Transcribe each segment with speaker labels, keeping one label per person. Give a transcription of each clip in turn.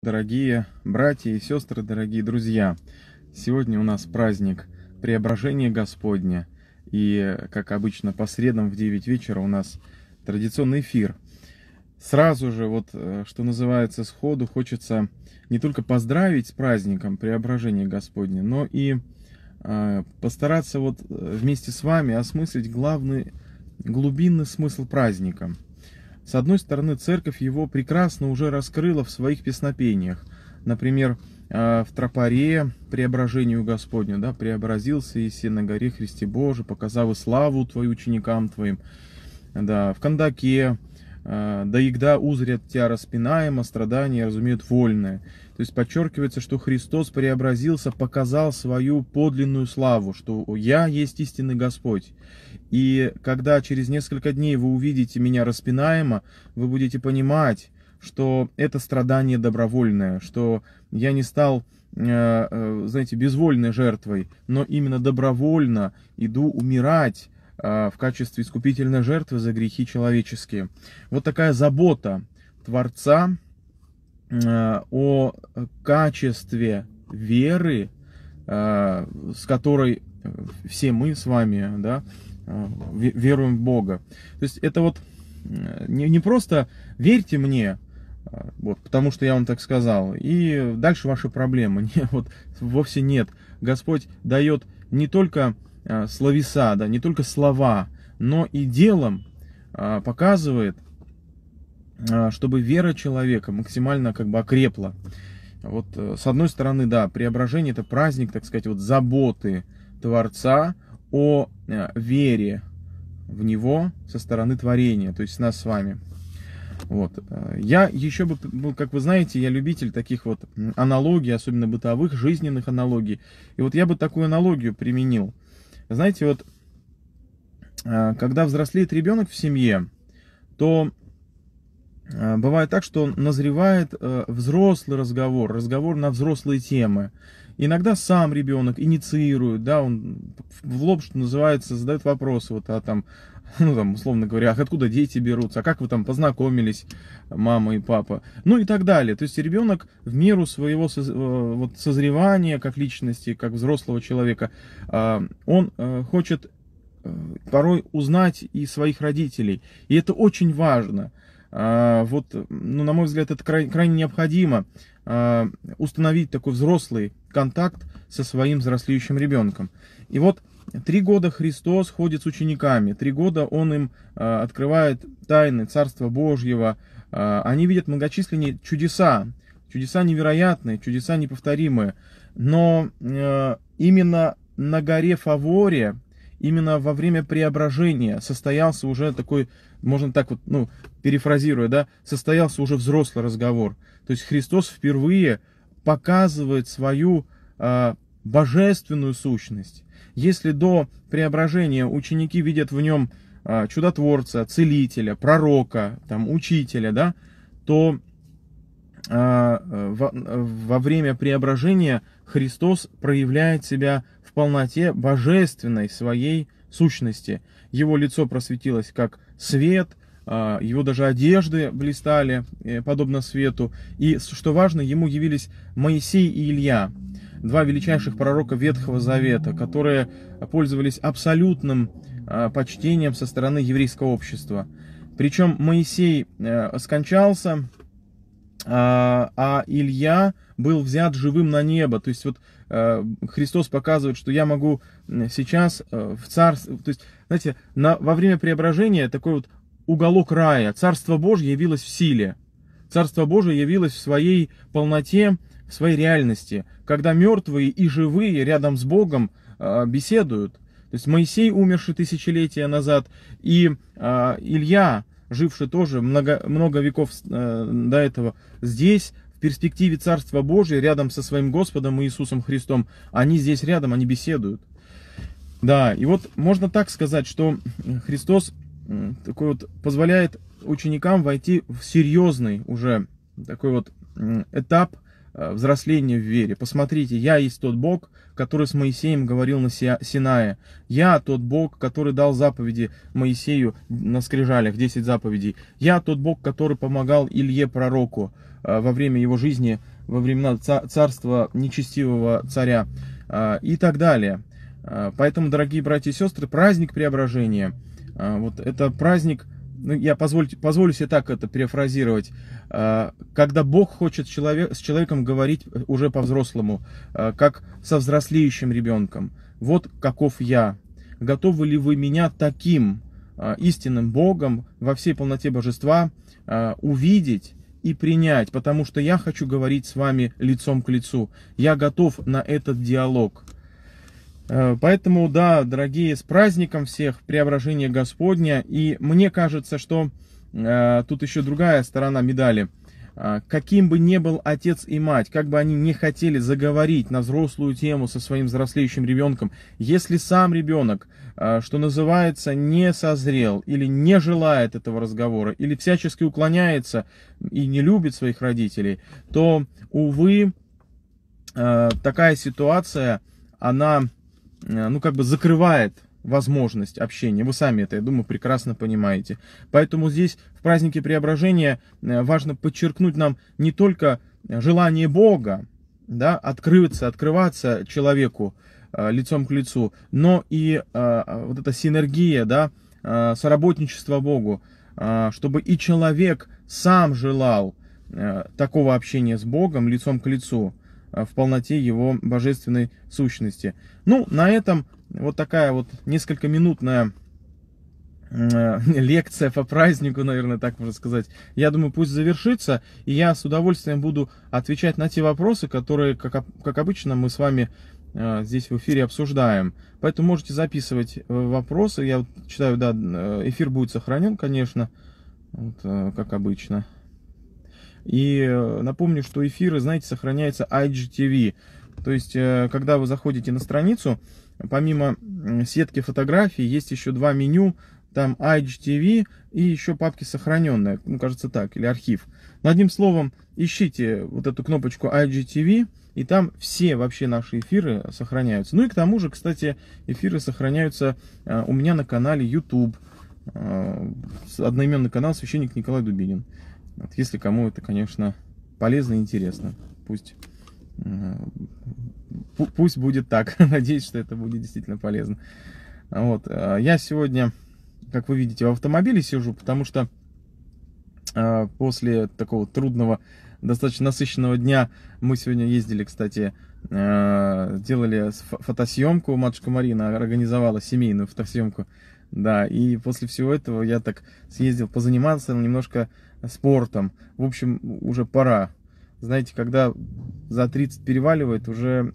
Speaker 1: Дорогие братья и сестры, дорогие друзья, сегодня у нас праздник Преображения Господня. И, как обычно, по средам в 9 вечера у нас традиционный эфир. Сразу же, вот, э, что называется, сходу хочется не только поздравить с праздником Преображения Господня, но и э, постараться вот э, вместе с вами осмыслить главный, глубинный смысл праздника – с одной стороны, церковь его прекрасно уже раскрыла в своих песнопениях. Например, э, в тропаре преображению Господню, да, преобразился Иси на горе Христе Божий, показав и славу Твою ученикам Твоим, да, в Кандаке, Э, да егда узрят тебя распинаемо, а страдания разумеют вольное. То есть подчеркивается, что Христос преобразился, показал свою подлинную славу, что «Я есть истинный Господь». И когда через несколько дней вы увидите меня распинаемо, вы будете понимать, что это страдание добровольное, что я не стал э, э, знаете, безвольной жертвой, но именно добровольно иду умирать Э, в качестве искупительной жертвы за грехи человеческие. Вот такая забота Творца э, о качестве веры, э, с которой все мы с вами да, веруем в Бога. То есть это вот не, не просто верьте мне, вот, потому что я вам так сказал, и дальше ваши проблемы. Не, вот, вовсе нет. Господь дает не только Э, словеса, да, не только слова, но и делом э, показывает, э, чтобы вера человека максимально как бы окрепла. Вот с одной стороны, да, преображение это праздник, так сказать, вот заботы Творца о вере в Него со стороны творения, то есть нас с вами. Вот. Я еще бы, ну, как вы знаете, я любитель таких вот аналогий, особенно бытовых, жизненных аналогий. И вот я бы такую аналогию применил – знаете, вот а, когда взрослеет ребенок в семье, то а, бывает так, что назревает э, взрослый разговор, разговор на взрослые темы. Иногда сам ребенок инициирует, да, он в лоб, что называется, задает вопросы вот, а там, ну там, условно говоря, откуда дети берутся, а как вы там познакомились, мама и папа, ну и так далее. То есть ребенок в меру своего э, вот, созревания как личности, как взрослого человека, а, он э, хочет э, порой узнать и своих родителей. И это очень важно. А, вот, ну, на мой взгляд, это крайне необходимо а, установить такой взрослый контакт со своим взрослеющим ребенком. И вот три года Христос ходит с учениками, три года Он им а, открывает тайны Царства Божьего, а, они видят многочисленные чудеса, чудеса невероятные, чудеса неповторимые, но а, именно на горе Фаворе, именно во время преображения состоялся уже такой, можно так вот, ну, перефразируя, да, состоялся уже взрослый разговор. То есть Христос впервые показывает свою Э, божественную сущность, если до преображения ученики видят в нем э, чудотворца, целителя, пророка, там, учителя, да, то э, во, во время преображения Христос проявляет себя в полноте божественной своей сущности. Его лицо просветилось как свет, его даже одежды блистали подобно свету. И, что важно, ему явились Моисей и Илья два величайших пророка Ветхого Завета, которые пользовались абсолютным а, почтением со стороны еврейского общества. Причем Моисей э, скончался, а, а Илья был взят живым на небо. То есть вот э, Христос показывает, что я могу сейчас э, в царство... То есть, знаете, на, во время преображения такой вот уголок рая, Царство Божье явилось в силе. Царство Божие явилось в своей полноте своей реальности, когда мертвые и живые рядом с Богом а, беседуют. То есть Моисей, умерший тысячелетия назад, и а, Илья, живший тоже много, много веков э, до этого, здесь в перспективе Царства Божия, рядом со своим Господом Иисусом Христом, они здесь рядом, они беседуют. Да, и вот можно так сказать, что Христос такой вот позволяет ученикам войти в серьезный уже такой вот этап – Э, взросление в вере. Посмотрите, я есть тот Бог, который с Моисеем говорил на Синае. Я тот Бог, который дал заповеди Моисею на скрижалях, 10 заповедей. Я тот Бог, который помогал Илье пророку э, во время его жизни, во времена царства нечестивого царя э, и так далее. Поэтому, дорогие братья и сестры, праздник преображения, вот это праздник – ну, я позволь, позволю себе так это перефразировать, а, когда Бог хочет человек, с человеком говорить э, уже по-взрослому, а, как со взрослеющим ребенком. Вот каков я. Готовы ли вы меня таким а, истинным Богом во всей полноте Божества увидеть и принять, потому что я хочу говорить с вами лицом к лицу. Я готов на этот диалог. Э, поэтому, да, дорогие, с праздником всех, преображение Господня. И мне кажется, что э, тут еще другая сторона медали. Э, каким бы ни был отец и мать, как бы они не хотели заговорить на взрослую тему со своим взрослеющим ребенком, если сам ребенок, э, что называется, не созрел или не желает этого разговора, или всячески уклоняется и не любит своих родителей, то, увы, такая ситуация, она Э, ну, как бы закрывает возможность общения. Вы сами это, я думаю, прекрасно понимаете. Поэтому здесь в празднике преображения э, важно подчеркнуть нам не только желание Бога, да, открыться, открываться человеку э, лицом к лицу, но и вот эта синергия, да, соработничество Богу, чтобы и человек сам желал такого общения с Богом лицом к лицу, Э, в полноте его божественной сущности. Ну, на этом вот такая вот несколько минутная э, лекция по празднику, наверное, так можно сказать. Я думаю, пусть завершится, и я с удовольствием буду отвечать на те вопросы, которые, как, как обычно, мы с вами э, здесь в эфире обсуждаем. Поэтому можете записывать вопросы. Я вот читаю, да, эфир будет сохранен, конечно, вот, как обычно. И э, напомню, что эфиры, знаете, сохраняются IGTV. То есть, э, когда вы заходите на страницу, помимо сетки фотографий, есть еще два меню, там IGTV и еще папки сохраненные, ну, кажется так, или архив. Но одним словом, ищите вот эту кнопочку IGTV, и там все вообще наши эфиры сохраняются. Ну и к тому же, кстати, эфиры сохраняются э, у меня на канале YouTube, одноименный канал «Священник Николай Дубинин». Вот, если кому это, конечно, полезно и интересно, пусть, пусть будет так. Надеюсь, что это будет действительно полезно. Вот, э, я сегодня, как вы видите, в автомобиле сижу, потому что э, после такого трудного, достаточно насыщенного дня мы сегодня ездили, кстати, э, делали фотосъемку. Матушка Марина организовала семейную фотосъемку. Да, и после всего этого я так съездил позаниматься, немножко спортом. В общем, уже пора. Знаете, когда за 30 переваливает, уже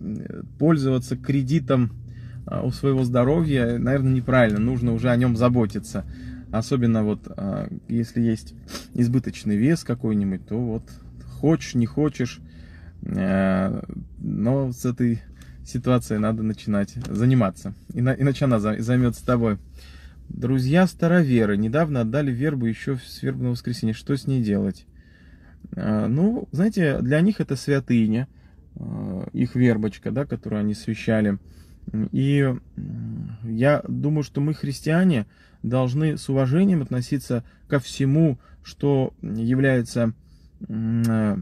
Speaker 1: пользоваться кредитом а, у своего здоровья, наверное, неправильно. Нужно уже о нем заботиться. Особенно вот, а, если есть избыточный вес какой-нибудь, то вот хочешь, не хочешь, э, но с этой ситуацией надо начинать заниматься. Иначе она займется тобой. Друзья староверы недавно отдали вербу еще в свербное воскресенье. Что с ней делать? А, ну, знаете, для них это святыня, а, их вербочка, да, которую они свящали. И я думаю, что мы, христиане, должны с уважением относиться ко всему, что является а,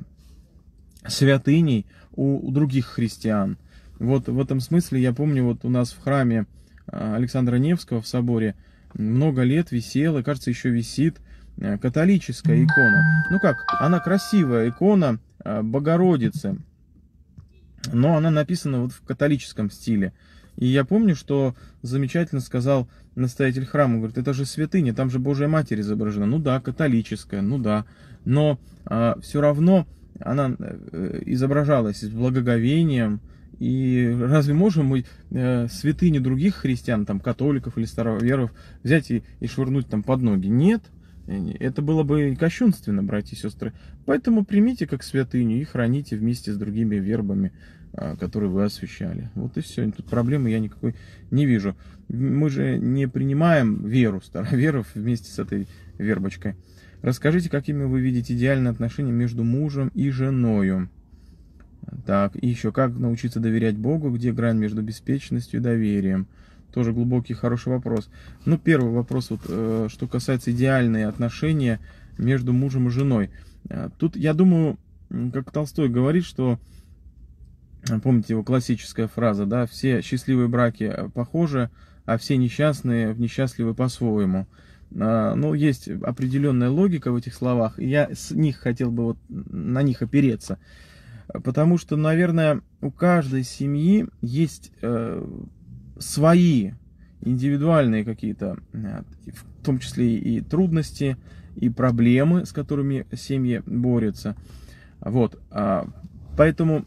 Speaker 1: святыней у других христиан. Вот в этом смысле я помню, вот у нас в храме Александра Невского в соборе – много лет висела, кажется, еще висит э, католическая икона. Ну как, она красивая икона э, Богородицы, но она написана вот в католическом стиле. И я помню, что замечательно сказал настоятель храма, говорит, это же святыня, там же Божья Матерь изображена. Ну да, католическая, ну да. Но э, все равно она э, изображалась с благоговением, и разве можем мы э, святыни других христиан, там, католиков или староверов, взять и, и швырнуть там под ноги? Нет. Э, это было бы кощунственно, братья и сестры. Поэтому примите как святыню и храните вместе с другими вербами, а, которые вы освещали. Вот и все. Тут проблемы я никакой не вижу. Мы же не принимаем веру староверов вместе с этой вербочкой. Расскажите, какими вы видите идеальные отношения между мужем и женою. Так, и еще как научиться доверять Богу, где грань между беспечностью и доверием? Тоже глубокий, хороший вопрос. Ну, первый вопрос, вот, э, что касается идеальные отношения между мужем и женой. Э, тут, я думаю, как Толстой говорит, что, э, помните его классическая фраза, да, все счастливые браки э, похожи, а все несчастные несчастливы по-своему. Э, ну, есть определенная логика в этих словах, и я с них хотел бы вот на них опереться потому что, наверное, у каждой семьи есть э, свои индивидуальные какие-то, э, в том числе и трудности, и проблемы, с которыми семьи борются. Вот, а, поэтому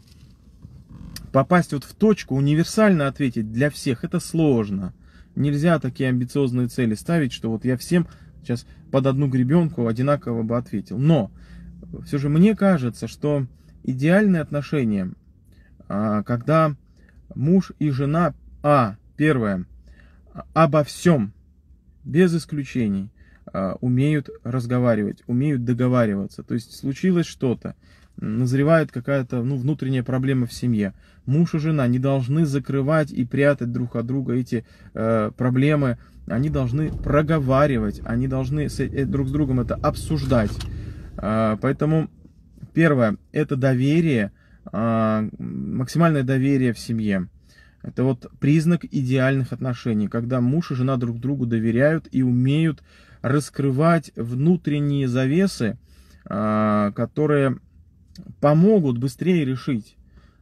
Speaker 1: попасть вот в точку, универсально ответить для всех, это сложно. Нельзя такие амбициозные цели ставить, что вот я всем сейчас под одну гребенку одинаково бы ответил. Но все же мне кажется, что идеальные отношения, а, когда муж и жена, а, первое, обо всем, без исключений, а, умеют разговаривать, умеют договариваться. То есть случилось что-то, назревает какая-то ну, внутренняя проблема в семье. Муж и жена не должны закрывать и прятать друг от друга эти э, проблемы. Они должны проговаривать, они должны с, э, друг с другом это обсуждать. Э, поэтому Первое – это доверие, а, максимальное доверие в семье. Это вот признак идеальных отношений, когда муж и жена друг другу доверяют и умеют раскрывать внутренние завесы, а, которые помогут быстрее решить.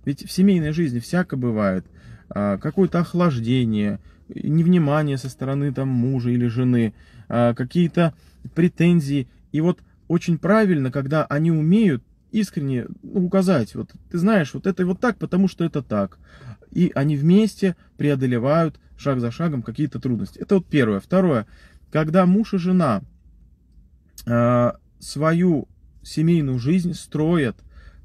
Speaker 1: Ведь в семейной жизни всяко бывает. А, какое-то охлаждение, невнимание со стороны там, мужа или жены, какие-то претензии. И вот очень правильно, когда они умеют искренне ну, указать, вот ты знаешь, вот это вот так, потому что это так. И они вместе преодолевают шаг за шагом какие-то трудности. Это вот первое. Второе, когда муж и жена э, свою семейную жизнь строят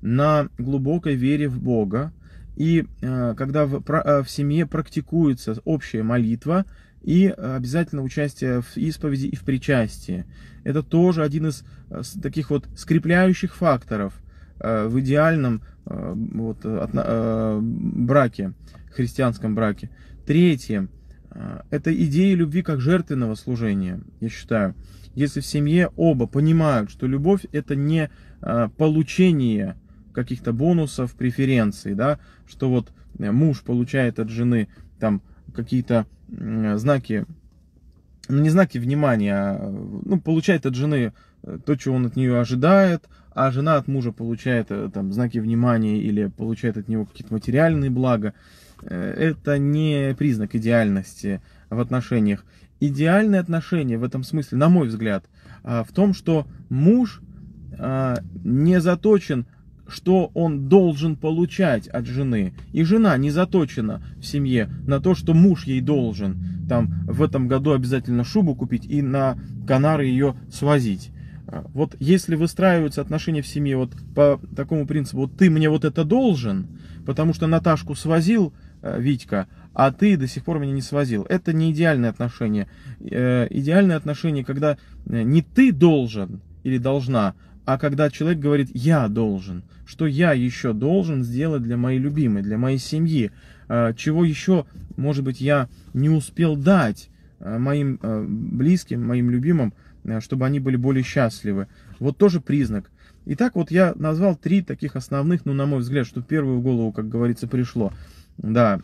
Speaker 1: на глубокой вере в Бога, и э, когда в, э, в семье практикуется общая молитва, и э, обязательно участие в исповеди и в причастии. Это тоже один из э, таких вот скрепляющих факторов э, в идеальном вот, браке, христианском браке. Третье – это идея любви как жертвенного служения, я считаю. Если в семье оба понимают, что любовь – это не получение каких-то бонусов, преференций, да, что вот муж получает от жены там какие-то знаки, ну, не знаки внимания, а, ну, получает от жены э, то, чего он от нее ожидает, а жена от мужа получает э, там знаки внимания или получает от него какие-то материальные блага, э, это не признак идеальности в отношениях. Идеальные отношения в этом смысле, на мой взгляд, а, в том, что муж а, не заточен что он должен получать от жены. И жена не заточена в семье на то, что муж ей должен. Там в этом году обязательно шубу купить и на Канары ее свозить. А, вот если выстраиваются отношения в семье вот по такому принципу, вот ты мне вот это должен, потому что Наташку свозил э, Витька, а ты до сих пор меня не свозил. Это не идеальное отношение. Э, идеальное отношение, когда э, не ты должен или должна, а когда человек говорит «я должен» что я еще должен сделать для моей любимой, для моей семьи, э, чего еще, может быть, я не успел дать э, моим э, близким, моим любимым, чтобы они были более счастливы. Вот тоже признак. Итак, вот я назвал три таких основных, ну, на мой взгляд, что в первую в голову, как говорится, пришло. Да,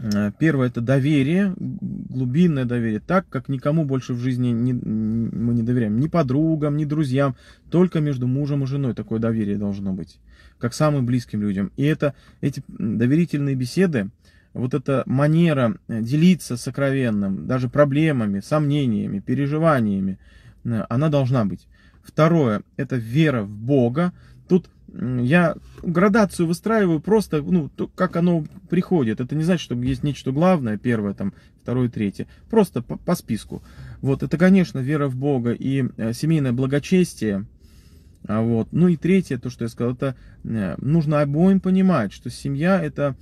Speaker 1: Э, первое – это доверие, глубинное доверие, так как никому больше в жизни не, мы не доверяем, ни подругам, ни друзьям, только между мужем и женой такое доверие должно быть, как самым близким людям. И это, эти доверительные беседы, вот эта манера э, делиться сокровенным, даже проблемами, сомнениями, переживаниями, э, она должна быть. Второе – это вера в Бога. Тут я градацию выстраиваю просто, ну, то, как оно приходит. Это не значит, что есть нечто главное, первое, там, второе, третье. Просто по, по списку. Вот, это, конечно, вера в Бога и э, семейное благочестие. А вот. Ну и третье, то, что я сказал, это э, нужно обоим понимать, что семья – это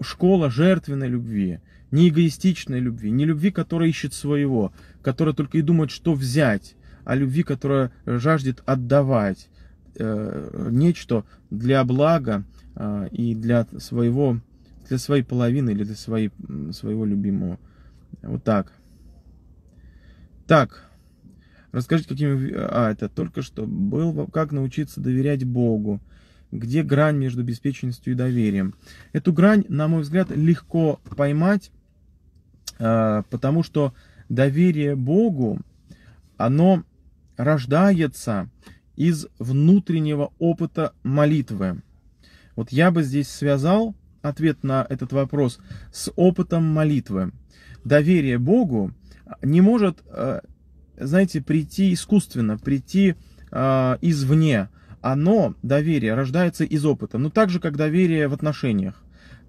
Speaker 1: школа жертвенной любви, не эгоистичной любви, не любви, которая ищет своего, которая только и думает, что взять, а любви, которая жаждет отдавать Э, нечто для блага э, и для своего, для своей половины или для своей, своего любимого. Вот так. Так. Расскажите, каким А, это только что был... Как научиться доверять Богу? Где грань между беспечностью и доверием? Эту грань, на мой взгляд, легко поймать, э, потому что доверие Богу, оно рождается из внутреннего опыта молитвы. Вот я бы здесь связал ответ на этот вопрос с опытом молитвы. Доверие Богу не может, э, знаете, прийти искусственно, прийти э, извне. Оно, доверие, рождается из опыта. Ну, так же, как доверие в отношениях.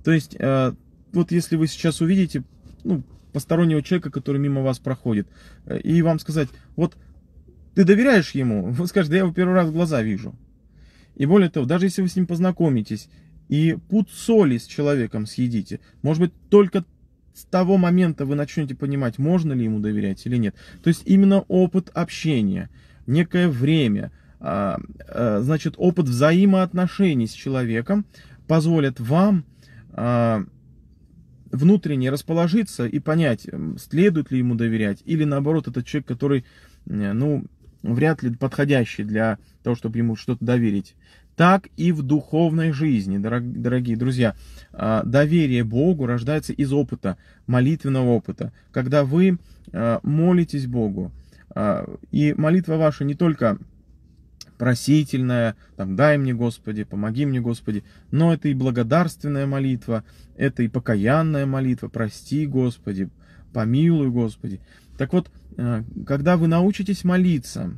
Speaker 1: То есть, э, вот если вы сейчас увидите ну, постороннего человека, который мимо вас проходит, и вам сказать, вот ты доверяешь ему? Вот скажешь, да я его первый раз в глаза вижу. И более того, даже если вы с ним познакомитесь и пуд соли с человеком съедите, может быть, только с того момента вы начнете понимать, можно ли ему доверять или нет. То есть именно опыт общения, некое время, а, а, значит, опыт взаимоотношений с человеком позволит вам а, внутренне расположиться и понять, следует ли ему доверять, или наоборот, этот человек, который ну, вряд ли подходящий для того, чтобы ему что-то доверить. Так и в духовной жизни, дорогие друзья. А, доверие Богу рождается из опыта, молитвенного опыта. Когда вы а, молитесь Богу, а, и молитва ваша не только просительная, там, дай мне, Господи, помоги мне, Господи, но это и благодарственная молитва, это и покаянная молитва, прости, Господи, помилуй, Господи. Так вот, э, когда вы научитесь молиться,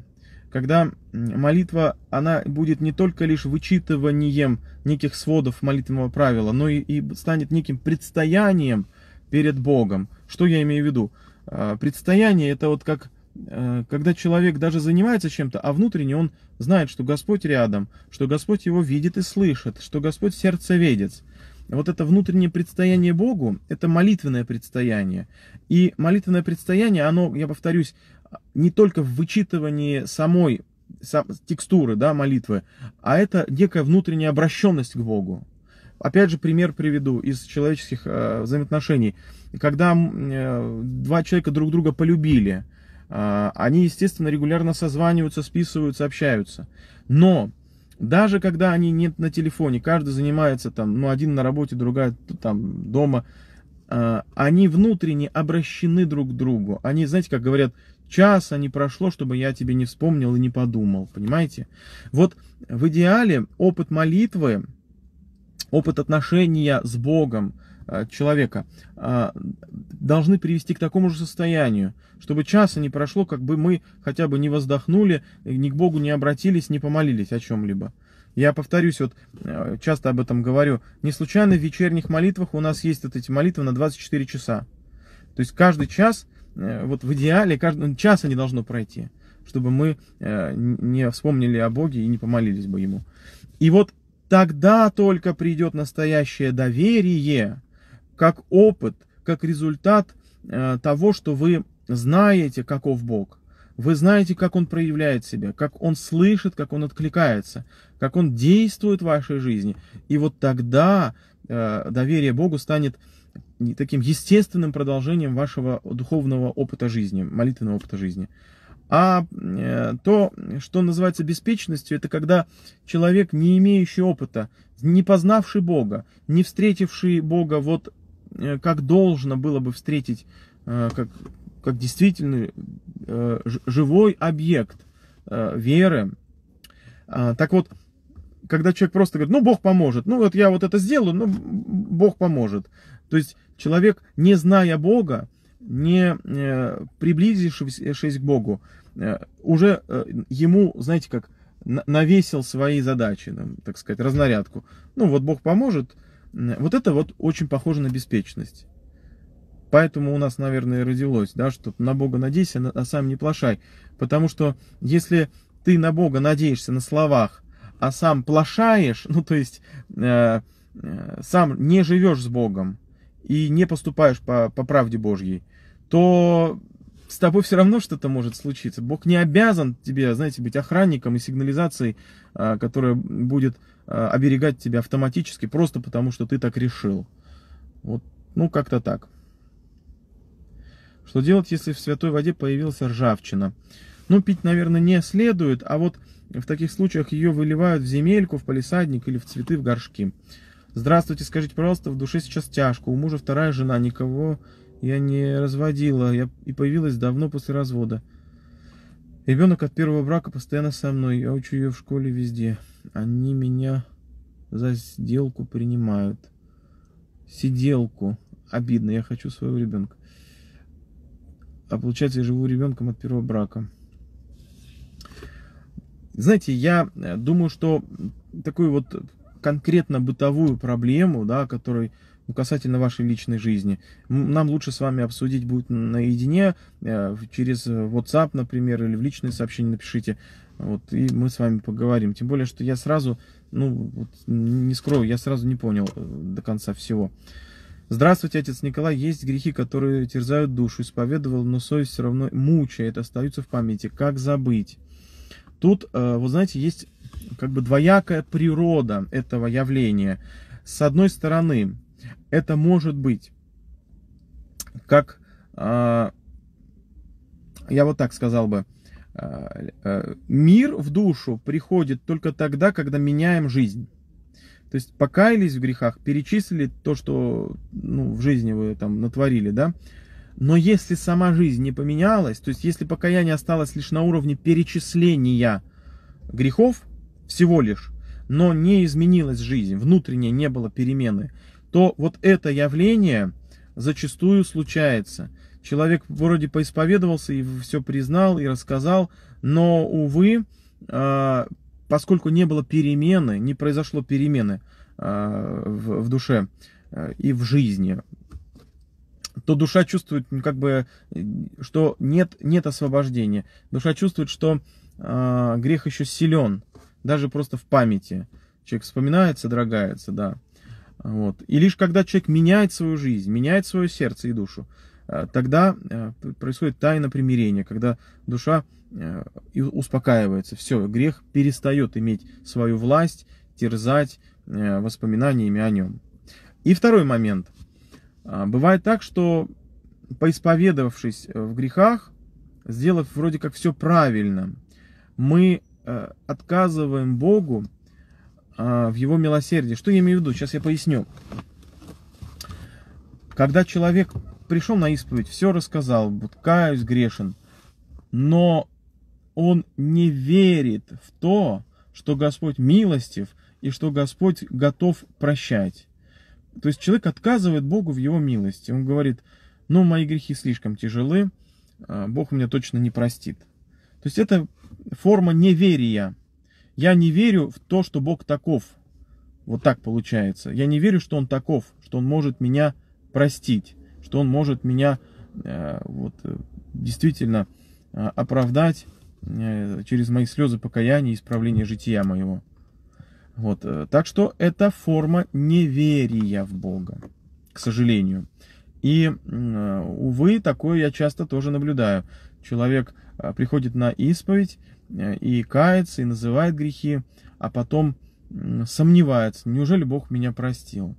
Speaker 1: когда молитва, она будет не только лишь вычитыванием неких сводов молитвенного правила, но и, и станет неким предстоянием перед Богом. Что я имею в виду? Э, предстояние это вот как э, когда человек даже занимается чем-то, а внутренне он знает, что Господь рядом, что Господь его видит и слышит, что Господь сердце сердцеведец вот это внутреннее предстояние Богу, это молитвенное предстояние. И молитвенное предстояние, оно, я повторюсь, не только в вычитывании самой сам, текстуры да, молитвы, а это некая внутренняя обращенность к Богу. Опять же, пример приведу из человеческих э, взаимоотношений. Когда э, два человека друг друга полюбили, э, они, естественно, регулярно созваниваются, списываются, общаются. Но даже когда они нет на телефоне, каждый занимается там, ну, один на работе, другая там дома, а, они внутренне обращены друг к другу. Они, знаете, как говорят, час а не прошло, чтобы я тебе не вспомнил и не подумал, понимаете? Вот в идеале опыт молитвы, опыт отношения с Богом, Э, человека, а, должны привести к такому же состоянию, чтобы часа не прошло, как бы мы хотя бы не воздохнули, ни к Богу не обратились, не помолились о чем-либо. Я повторюсь, вот э, часто об этом говорю, не случайно в вечерних молитвах у нас есть вот эти молитвы на 24 часа. То есть каждый час, э, вот в идеале, каждый ну, час не должно пройти, чтобы мы не вспомнили о Боге и не помолились бы Ему. И вот тогда только придет настоящее доверие, как опыт, как результат э, того, что вы знаете, каков Бог. Вы знаете, как Он проявляет себя, как Он слышит, как Он откликается, как Он действует в вашей жизни. И вот тогда э, доверие Богу станет таким естественным продолжением вашего духовного опыта жизни, молитвенного опыта жизни. А э, то, что называется беспечностью, это когда человек, не имеющий опыта, не познавший Бога, не встретивший Бога вот Э, как должно было бы встретить, э, как, как действительно э, живой объект веры. А, так вот, когда человек просто говорит, ну, Бог поможет, ну, вот я вот это сделаю, ну, Бог поможет. То есть человек, не зная Бога, не приблизившись к Богу, уже ему, знаете, как навесил свои задачи, ну, так сказать, разнарядку. Ну, вот Бог поможет, вот это вот очень похоже на беспечность. Поэтому у нас, наверное, родилось, да, что на Бога надейся, а сам не плашай. Потому что если ты на Бога надеешься на словах, а сам плашаешь, ну то есть э, э, сам не живешь с Богом и не поступаешь по, по правде Божьей, то с тобой все равно что-то может случиться. Бог не обязан тебе, знаете, быть охранником и сигнализацией, а, которая будет а, оберегать тебя автоматически, просто потому что ты так решил. Вот, ну, как-то так. Что делать, если в святой воде появилась ржавчина? Ну, пить, наверное, не следует, а вот в таких случаях ее выливают в земельку, в полисадник или в цветы, в горшки. Здравствуйте, скажите, пожалуйста, в душе сейчас тяжко. У мужа вторая жена, никого я не разводила, я и появилась давно после развода. Ребенок от первого брака постоянно со мной, я учу ее в школе везде. Они меня за сделку принимают. Сиделку. Обидно, я хочу своего ребенка. А получается, я живу ребенком от первого брака. Знаете, я э, думаю, что такую вот конкретно бытовую проблему, да, которой ну, касательно вашей личной жизни. Нам лучше с вами обсудить будет наедине, э, через э, WhatsApp, например, или в личные сообщения напишите. Вот, и мы с вами поговорим. Тем более, что я сразу, ну, вот, не скрою, я сразу не понял э, до конца всего. Здравствуйте, отец Николай. Есть грехи, которые терзают душу. Исповедовал, но совесть все равно мучает, остаются в памяти. Как забыть? Тут, вот знаете, есть как бы двоякая природа этого явления. С одной стороны, это может быть как, а, я вот так сказал бы, а, э, мир в душу приходит только тогда, когда меняем жизнь. То есть покаялись в грехах, перечислили то, что ну, в жизни вы там натворили, да. Но если сама жизнь не поменялась, то есть если покаяние осталось лишь на уровне перечисления грехов всего лишь, но не изменилась жизнь, внутренняя не было перемены, то вот это явление зачастую случается. Человек вроде поисповедовался и все признал и рассказал, но, увы, а, поскольку не было перемены, не произошло перемены а, в душе а, и в жизни, то душа чувствует, ну, как бы, что нет, нет освобождения. Душа чувствует, что грех еще силен, даже просто в памяти. Человек вспоминается драгается да. Вот. И лишь когда человек меняет свою жизнь, меняет свое сердце и душу, э, тогда э, происходит тайна примирения, когда душа э, успокаивается, все, грех перестает иметь свою власть, терзать воспоминаниями о нем. И второй момент. Бывает так, что поисповедовавшись в грехах, сделав вроде как все правильно, мы отказываем Богу а, в его милосердии. Что я имею в виду? Сейчас я поясню. Когда человек пришел на исповедь, все рассказал, вот каюсь, грешен, но он не верит в то, что Господь милостив и что Господь готов прощать. То есть человек отказывает Богу в его милости. Он говорит, ну, мои грехи слишком тяжелы, а, Бог меня точно не простит. То есть это форма неверия. Я не верю в то, что Бог таков. Вот так получается. Я не верю, что Он таков, что Он может меня простить, что Он может меня э, вот, э, действительно э, оправдать э, через мои слезы покаяния и исправление жития моего. Вот. Э, так что это форма неверия в Бога, к сожалению. И, э, увы, такое я часто тоже наблюдаю. Человек приходит на исповедь, Э, и кается, и называет грехи, а потом сомневается, неужели Бог меня простил?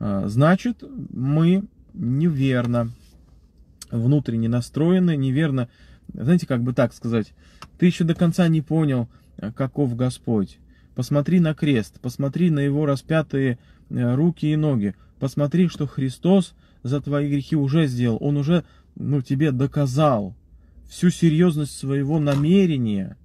Speaker 1: Э, значит, мы неверно внутренне настроены, неверно, знаете, как бы так сказать, ты еще до конца не понял, э, каков Господь. Посмотри на крест, посмотри на его распятые руки и ноги, посмотри, что Христос за твои грехи уже сделал, Он уже ну, тебе доказал, всю серьезность своего намерения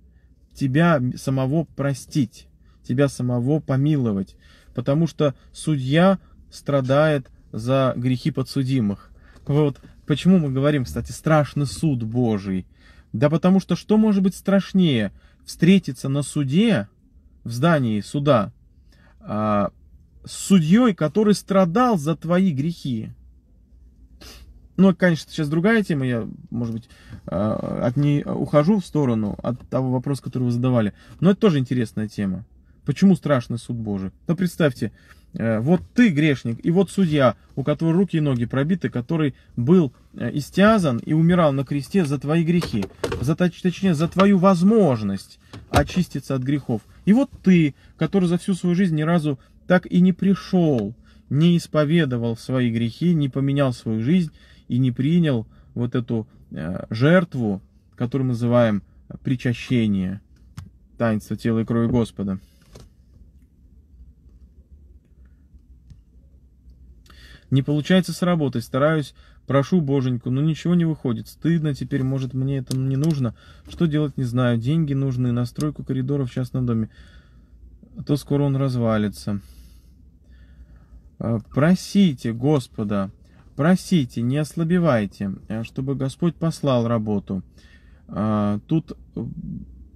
Speaker 1: тебя самого простить, тебя самого помиловать. Потому что судья страдает за грехи подсудимых. Вот почему мы говорим, кстати, страшный суд Божий. Да потому что что может быть страшнее? Встретиться на суде, в здании суда, а, с судьей, который страдал за твои грехи. Ну, конечно, сейчас другая тема, я, может быть, а, от ней ухожу в сторону, от того вопроса, который вы задавали. Но это тоже интересная тема. Почему страшный суд Божий? Да ну, представьте, э, вот ты грешник, и вот судья, у которого руки и ноги пробиты, который был э, истязан и умирал на кресте за твои грехи, за, точнее, за твою возможность очиститься от грехов. И вот ты, который за всю свою жизнь ни разу так и не пришел, не исповедовал свои грехи, не поменял свою жизнь, и не принял вот эту э, жертву, которую мы называем э, причащение, таинство тела и крови Господа. Не получается сработать, стараюсь, прошу боженьку, но ничего не выходит. Стыдно теперь, может, мне это не нужно. Что делать, не знаю. Деньги нужны на стройку коридора в частном доме. А то скоро он развалится. Э, просите Господа, Просите, не ослабевайте, э, чтобы Господь послал работу. А, тут э,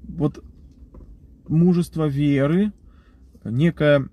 Speaker 1: вот мужество веры, некая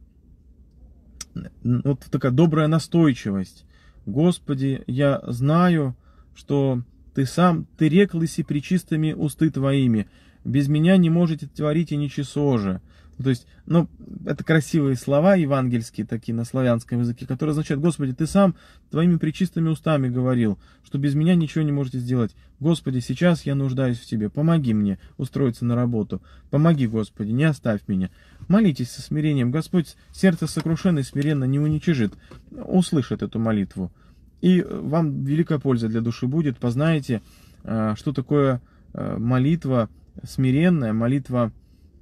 Speaker 1: вот такая добрая настойчивость. Господи, я знаю, что Ты сам, Ты реклась и чистыми усты Твоими. Без меня не можете творить и ничего же. То есть, ну, это красивые слова евангельские такие на славянском языке, которые означают, Господи, Ты сам Твоими причистыми устами говорил, что без меня ничего не можете сделать. Господи, сейчас я нуждаюсь в Тебе, помоги мне устроиться на работу. Помоги, Господи, не оставь меня. Молитесь со смирением, Господь сердце сокрушенно и смиренно не уничижит, услышит эту молитву. И э, вам великая польза для души будет, познаете, э, что такое э, молитва смиренная, молитва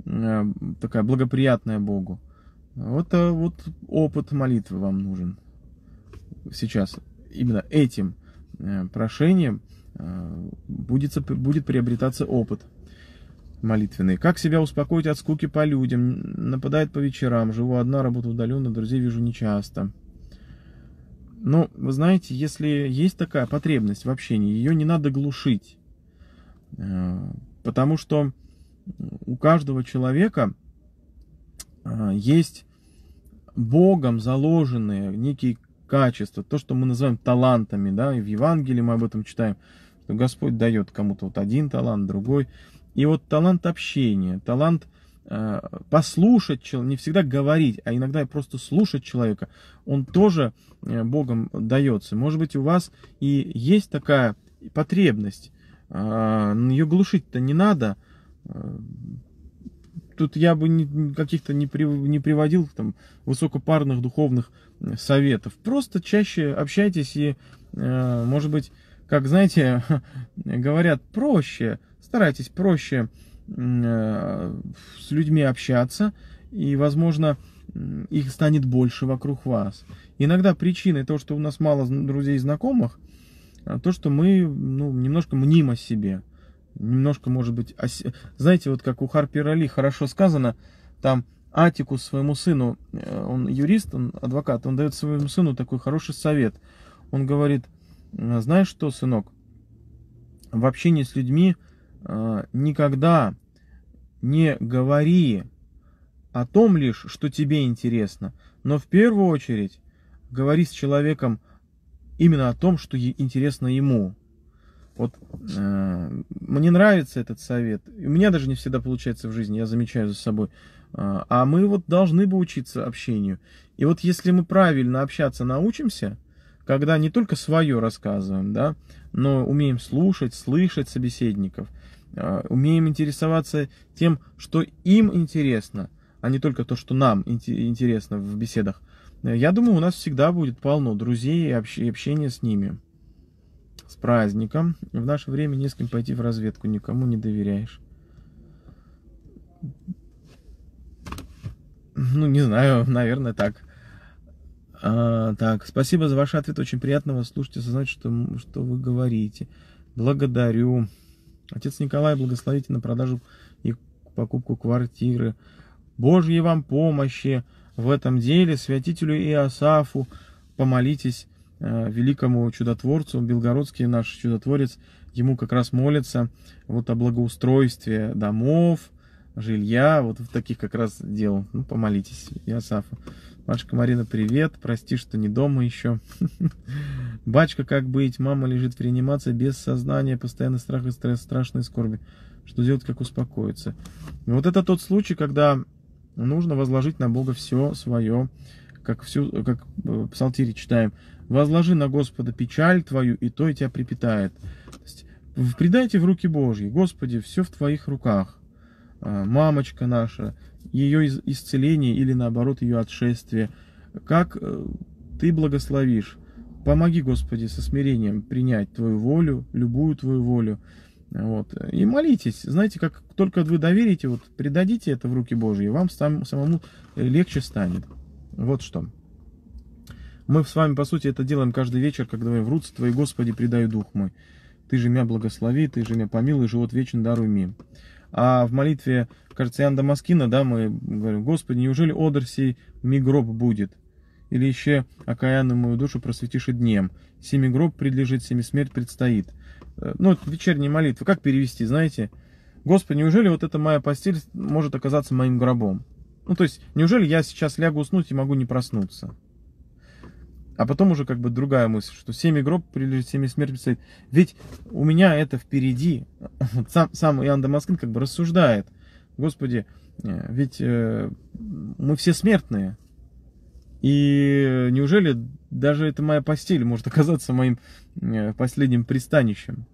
Speaker 1: Э, такая благоприятная Богу. Вот, э, вот опыт молитвы вам нужен сейчас. Именно этим э, прошением будет, будет приобретаться опыт молитвенный. Как себя успокоить от скуки по людям? Нападает по вечерам, живу одна, работа удаленно, друзей вижу нечасто. Но, ну, вы знаете, если есть такая потребность в общении, ее не надо глушить. Потому что у каждого человека а, есть Богом заложенные некие качества, то, что мы называем талантами, да, и в Евангелии мы об этом читаем, что Господь дает кому-то вот один талант, другой. И вот талант общения, талант а, послушать человека, не всегда говорить, а иногда просто слушать человека, он тоже э, Богом дается. Может быть, у вас и есть такая потребность, а, ее глушить-то не надо – Э, тут я бы каких-то не, приводил там высокопарных духовных э, советов. Просто чаще общайтесь и, э, может быть, как знаете, говорят проще, старайтесь проще с людьми общаться, и, возможно, их станет больше вокруг вас. Иногда причиной того, что у нас мало друзей и знакомых, то, что мы ну, немножко мним о себе – немножко, может быть, ос... знаете, вот как у Харпера Ли хорошо сказано, там Атику своему сыну, э, он юрист, он адвокат, он дает своему сыну такой хороший совет. Он говорит, «Э, знаешь что, сынок, в общении с людьми э, никогда не говори о том лишь, что тебе интересно, но в первую очередь говори с человеком именно о том, что интересно ему. Вот мне нравится этот совет. У меня даже не всегда получается в жизни, я замечаю за собой. А, а мы вот должны бы учиться общению. И вот если мы правильно общаться научимся, когда не только свое рассказываем, да, но умеем слушать, слышать собеседников, а, умеем интересоваться тем, что им интересно, а не только то, что нам интересно в беседах, э, я думаю, у нас всегда будет полно друзей и общения с ними праздником. В наше время не с кем пойти в разведку, никому не доверяешь. Ну, не знаю, наверное, так. А, так, спасибо за ваш ответ, очень приятно вас слушать и осознать, что, что вы говорите. Благодарю. Отец Николай, благословите на продажу и покупку квартиры. Божьей вам помощи в этом деле, святителю Иосафу, помолитесь Э, великому чудотворцу, белгородский наш чудотворец, ему как раз молится вот о благоустройстве домов, жилья, вот в таких как раз дел. Ну, помолитесь, Иосафу. Машка Марина, привет, прости, что не дома еще. Бачка, как быть, мама лежит в реанимации без сознания, постоянный страх и стресс, страшные скорби. Что делать, как успокоиться? И вот это тот случай, когда нужно возложить на Бога все свое, как, всю, как э, псалтире читаем, возложи на Господа печаль твою, и той тебя припитает. То есть, предайте в руки Божьи, Господи, все в твоих руках. А, Мамочка наша, ее исцеление или наоборот ее отшествие, как э, ты благословишь. Помоги, Господи, со смирением принять Твою волю, любую Твою волю. Вот. И молитесь. Знаете, как только вы доверите, вот, предадите это в руки Божьи, вам сам, самому э, легче станет. Вот что. Мы с вами, по сути, это делаем каждый вечер, когда мы в Твои, Господи, предай дух мой. Ты же меня благослови, Ты же меня помилуй, живот вечен даруй мне. А в молитве, кажется, Иоанн Дамаскина, да, мы говорим, Господи, неужели одерсей ми гроб будет? Или еще окаянную мою душу просветишь и днем. Семи гроб предлежит, семи смерть предстоит. Э, ну, это вечерняя молитва. Как перевести, знаете? Господи, неужели вот эта моя постель может оказаться моим гробом? Ну, то есть, неужели я сейчас лягу уснуть и могу не проснуться? А потом уже как бы другая мысль, что семь гроб прилежит, семь смерть предстоит. Ведь у меня это впереди. сам, сам Иоанн Дамаскин как бы рассуждает. Господи, э, ведь э, мы все смертные. И неужели даже это моя постель может оказаться моим э, последним пристанищем?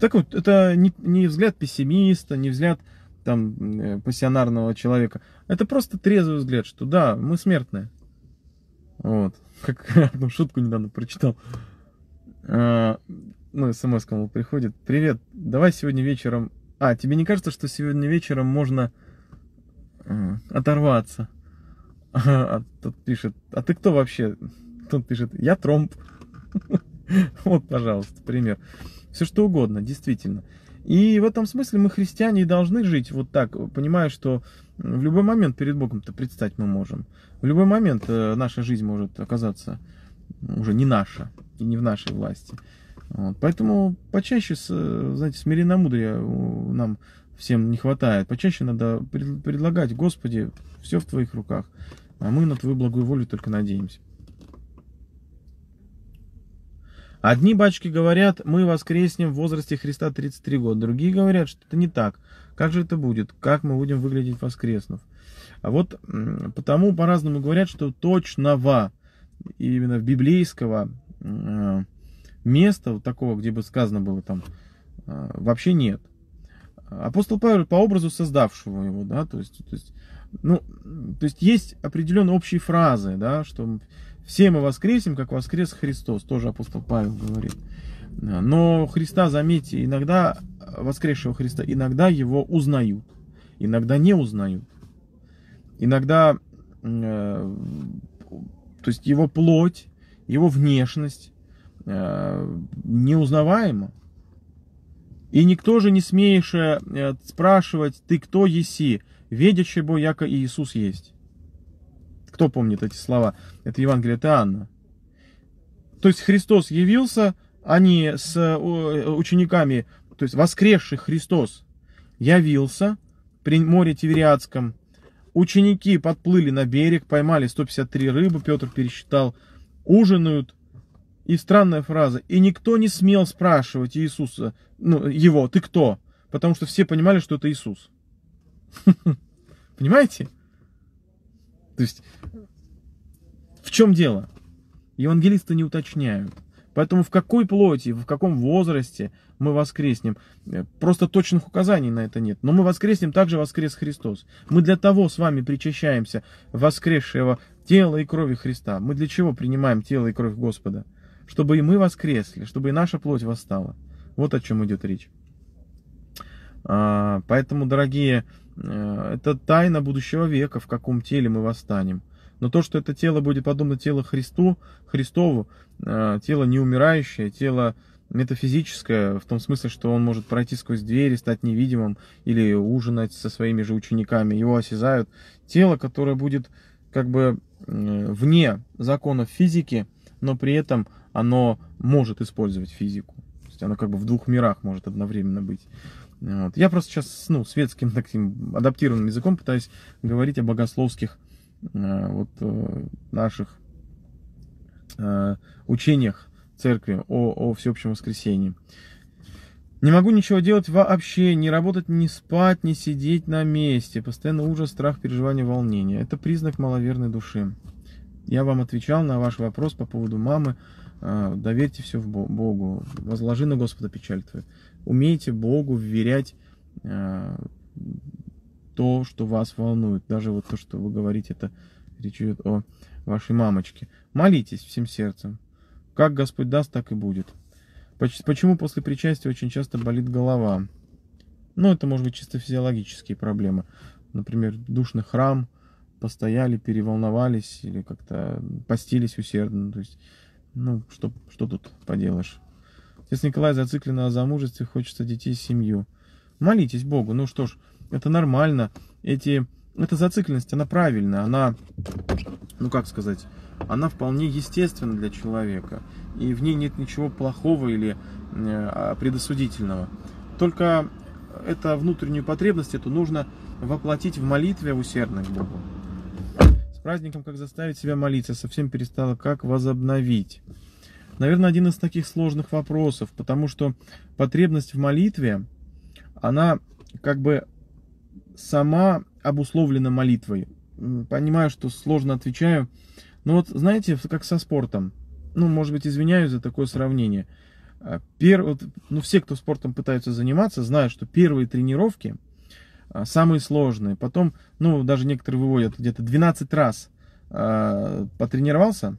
Speaker 1: Так вот, это не, не взгляд пессимиста, не взгляд там э, пассионарного человека. Это просто трезвый взгляд, что да, мы смертные. Вот. Как одну шутку недавно прочитал. А, ну, смс кому приходит. Привет, давай сегодня вечером... А, тебе не кажется, что сегодня вечером можно а, оторваться? А, тот пишет, а ты кто вообще? Тот пишет, я Тромп. Вот, пожалуйста, пример. Все что угодно, действительно. И в этом смысле мы, христиане, и должны жить вот так, понимая, что в любой момент перед Богом-то предстать мы можем. В любой момент э, наша жизнь может оказаться уже не наша и не в нашей власти. Вот. Поэтому почаще, э, знаете, смиренно, мудрее э, нам всем не хватает. Почаще надо предлагать, Господи, все в Твоих руках, а мы на Твою благую волю только надеемся. Одни бачки говорят, мы воскреснем в возрасте Христа 33 года. Другие говорят, что это не так. Как же это будет? Как мы будем выглядеть воскреснув? А вот потому по-разному говорят, что точного, именно библейского э, места, вот такого, где бы сказано было там, э, вообще нет. Апостол Павел по образу создавшего его, да, то есть, то есть, ну, то есть есть определенные общие фразы, да, что все мы воскресим, как воскрес Христос, тоже апостол Павел говорит. Но Христа, заметьте, иногда, воскресшего Христа, иногда его узнают, иногда не узнают. Иногда, э, то есть его плоть, его внешность э, неузнаваема. И никто же не смеешь э, спрашивать, ты кто еси, ведящий бо, яко Иисус есть. Кто помнит эти слова? Это Евангелие от Иоанна. То есть Христос явился, они а с э, э, учениками, то есть воскресший Христос явился при море Тивериадском. Ученики подплыли на берег, поймали 153 рыбы, Петр пересчитал, ужинают. И странная фраза. И никто не смел спрашивать Иисуса, ну, его, ты кто? Потому что все понимали, что это Иисус. Понимаете? То есть, в чем дело? Евангелисты не уточняют. Поэтому в какой плоти, в каком возрасте мы воскреснем, э, просто точных указаний на это нет. Но мы воскреснем, также воскрес Христос. Мы для того с вами причащаемся воскресшего тела и крови Христа. Мы для чего принимаем тело и кровь Господа? Чтобы и мы воскресли, чтобы и наша плоть восстала. Вот о чем идет речь. А, поэтому, дорогие Э, это тайна будущего века, в каком теле мы восстанем. Но то, что это тело будет подобно телу Христу, Христову, э, тело неумирающее, тело метафизическое, в том смысле, что он может пройти сквозь двери, стать невидимым или ужинать со своими же учениками, его осязают. Тело, которое будет как бы э, вне законов физики, но при этом оно может использовать физику. То есть оно как бы в двух мирах может одновременно быть. Вот. Я просто сейчас ну, светским таким адаптированным языком пытаюсь говорить о богословских э, вот, э, наших э, учениях церкви о, о всеобщем воскресении. Не могу ничего делать вообще, не работать, не спать, не сидеть на месте. Постоянно ужас, страх, переживание, волнение. Это признак маловерной души. Я вам отвечал на ваш вопрос по поводу мамы. Доверьте все в Богу. Возложи на Господа печаль твою. Умейте Богу вверять э, то, что вас волнует. Даже вот то, что вы говорите, это речь идет о вашей мамочке. Молитесь всем сердцем. Как Господь даст, так и будет. Почему после причастия очень часто болит голова? Ну, это может быть чисто физиологические проблемы. Например, душный храм, постояли, переволновались или как-то постились усердно. То есть, ну, что, что тут поделаешь? Здесь Николай зациклен на замужестве, хочется детей, семью. Молитесь Богу. Ну что ж, это нормально. Эти, эта зацикленность, она правильная. Она, ну как сказать, она вполне естественна для человека. И в ней нет ничего плохого или э, предосудительного. Только это внутреннюю потребность, эту нужно воплотить в молитве усердной к Богу. С праздником, как заставить себя молиться, совсем перестала, как возобновить наверное, один из таких сложных вопросов, потому что потребность в молитве, она как бы сама обусловлена молитвой. Понимаю, что сложно отвечаю. Но вот, знаете, как со спортом. Ну, может быть, извиняюсь за такое сравнение. А, пер... Ну, все, кто спортом пытаются заниматься, знают, что первые тренировки а, самые сложные. Потом, ну, даже некоторые выводят где-то 12 раз а, потренировался,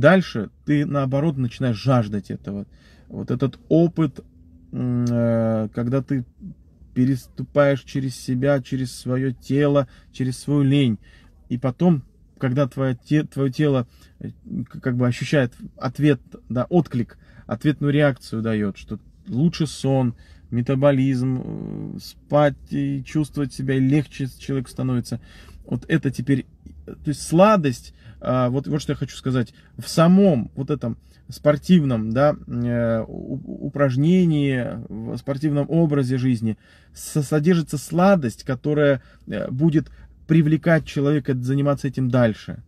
Speaker 1: дальше ты, наоборот, начинаешь жаждать этого. Вот этот опыт, э, когда ты переступаешь через себя, через свое тело, через свою лень. И потом, когда твое, те, твое тело э, как бы ощущает ответ, да, отклик, ответную реакцию дает, что лучше сон, метаболизм, э, спать и чувствовать себя легче человек становится. Вот это теперь то есть сладость, а, вот, вот что я хочу сказать, в самом вот этом спортивном да, э, упражнении, в спортивном образе жизни содержится сладость, которая э, будет привлекать человека заниматься этим дальше.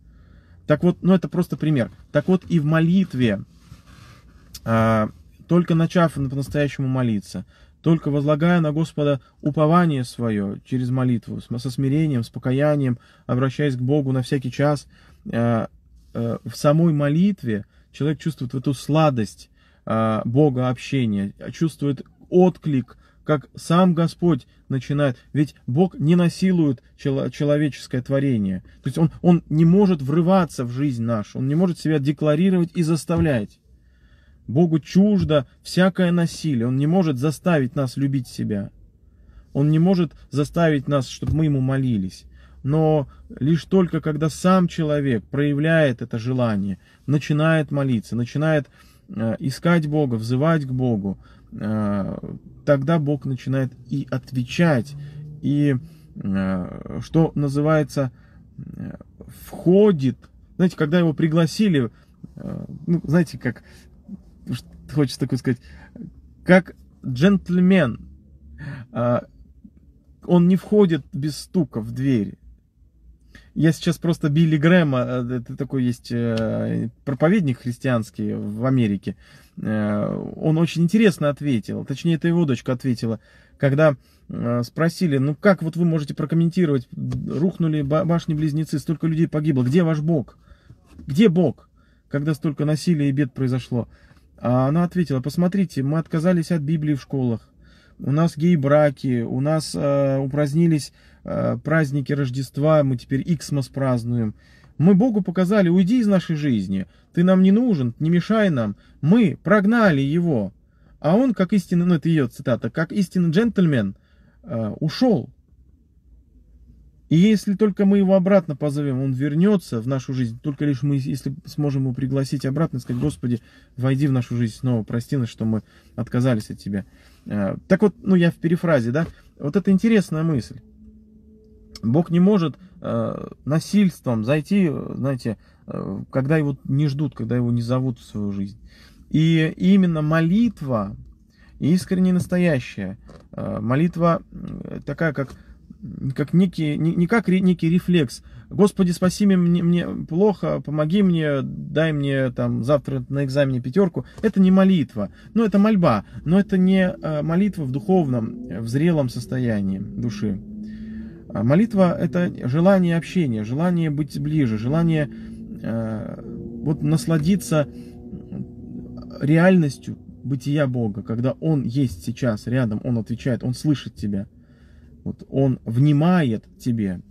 Speaker 1: Так вот, ну это просто пример. Так вот и в молитве, а, только начав по-настоящему молиться, только возлагая на Господа упование свое через молитву, со смирением, с покаянием, обращаясь к Богу на всякий час, э, э, в самой молитве человек чувствует эту сладость э, Бога общения, чувствует отклик, как сам Господь начинает. Ведь Бог не насилует человеческое творение. То есть он, он не может врываться в жизнь нашу, он не может себя декларировать и заставлять. Богу чуждо всякое насилие. Он не может заставить нас любить себя. Он не может заставить нас, чтобы мы ему молились. Но лишь только когда сам человек проявляет это желание, начинает молиться, начинает э, искать Бога, взывать к Богу, э, тогда Бог начинает и отвечать, и, э, что называется, входит. Знаете, когда его пригласили, ну, знаете, как хочется такой сказать, как джентльмен, а, он не входит без стука в двери. Я сейчас просто Билли Грэма, э, это такой есть э, проповедник христианский в Америке, э, он очень интересно ответил, точнее, это его дочка ответила, когда спросили, ну как вот вы можете прокомментировать, рухнули башни-близнецы, столько людей погибло, где ваш Бог? Где Бог, когда столько насилия и бед произошло? А она ответила, посмотрите, мы отказались от Библии в школах, у нас гей-браки, у нас э, упразднились э, праздники Рождества, мы теперь Иксмос празднуем. Мы Богу показали, уйди из нашей жизни, ты нам не нужен, не мешай нам, мы прогнали его. А он, как истинный, ну это ее цитата, как истинный джентльмен, э, ушел, и если только мы его обратно позовем, он вернется в нашу жизнь. Только лишь мы, если сможем его пригласить обратно, сказать, Господи, войди в нашу жизнь снова, прости нас, что мы отказались от Тебя. Э, так вот, ну я в перефразе, да, вот это интересная мысль. Бог не может э, насильством зайти, э, знаете, когда его не ждут, когда его не зовут в свою жизнь. И именно молитва, искренне настоящая, молитва такая, как как некий, не, не как ре, некий рефлекс. Господи, спаси меня, мне, мне плохо, помоги мне, дай мне там завтра на экзамене пятерку. Это не молитва, но это мольба, но это не а, молитва в духовном, в зрелом состоянии души. А молитва – это желание общения, желание быть ближе, желание э, вот насладиться реальностью бытия Бога, когда Он есть сейчас рядом, Он отвечает, Он слышит тебя – вот он внимает тебе.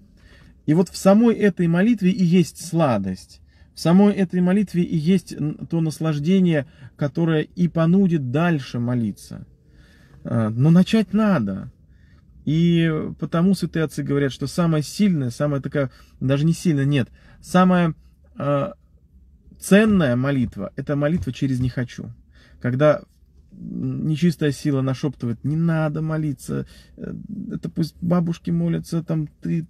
Speaker 1: И вот в самой этой молитве и есть сладость. В самой этой молитве и есть то наслаждение, которое и понудит дальше молиться. А, но начать надо. И потому святые отцы говорят, что самая сильная, самая такая, даже не сильная, нет, самая э, ценная молитва – это молитва через «не хочу». Когда нечистая сила нашептывает, не надо молиться, э, это пусть бабушки молятся, там ты,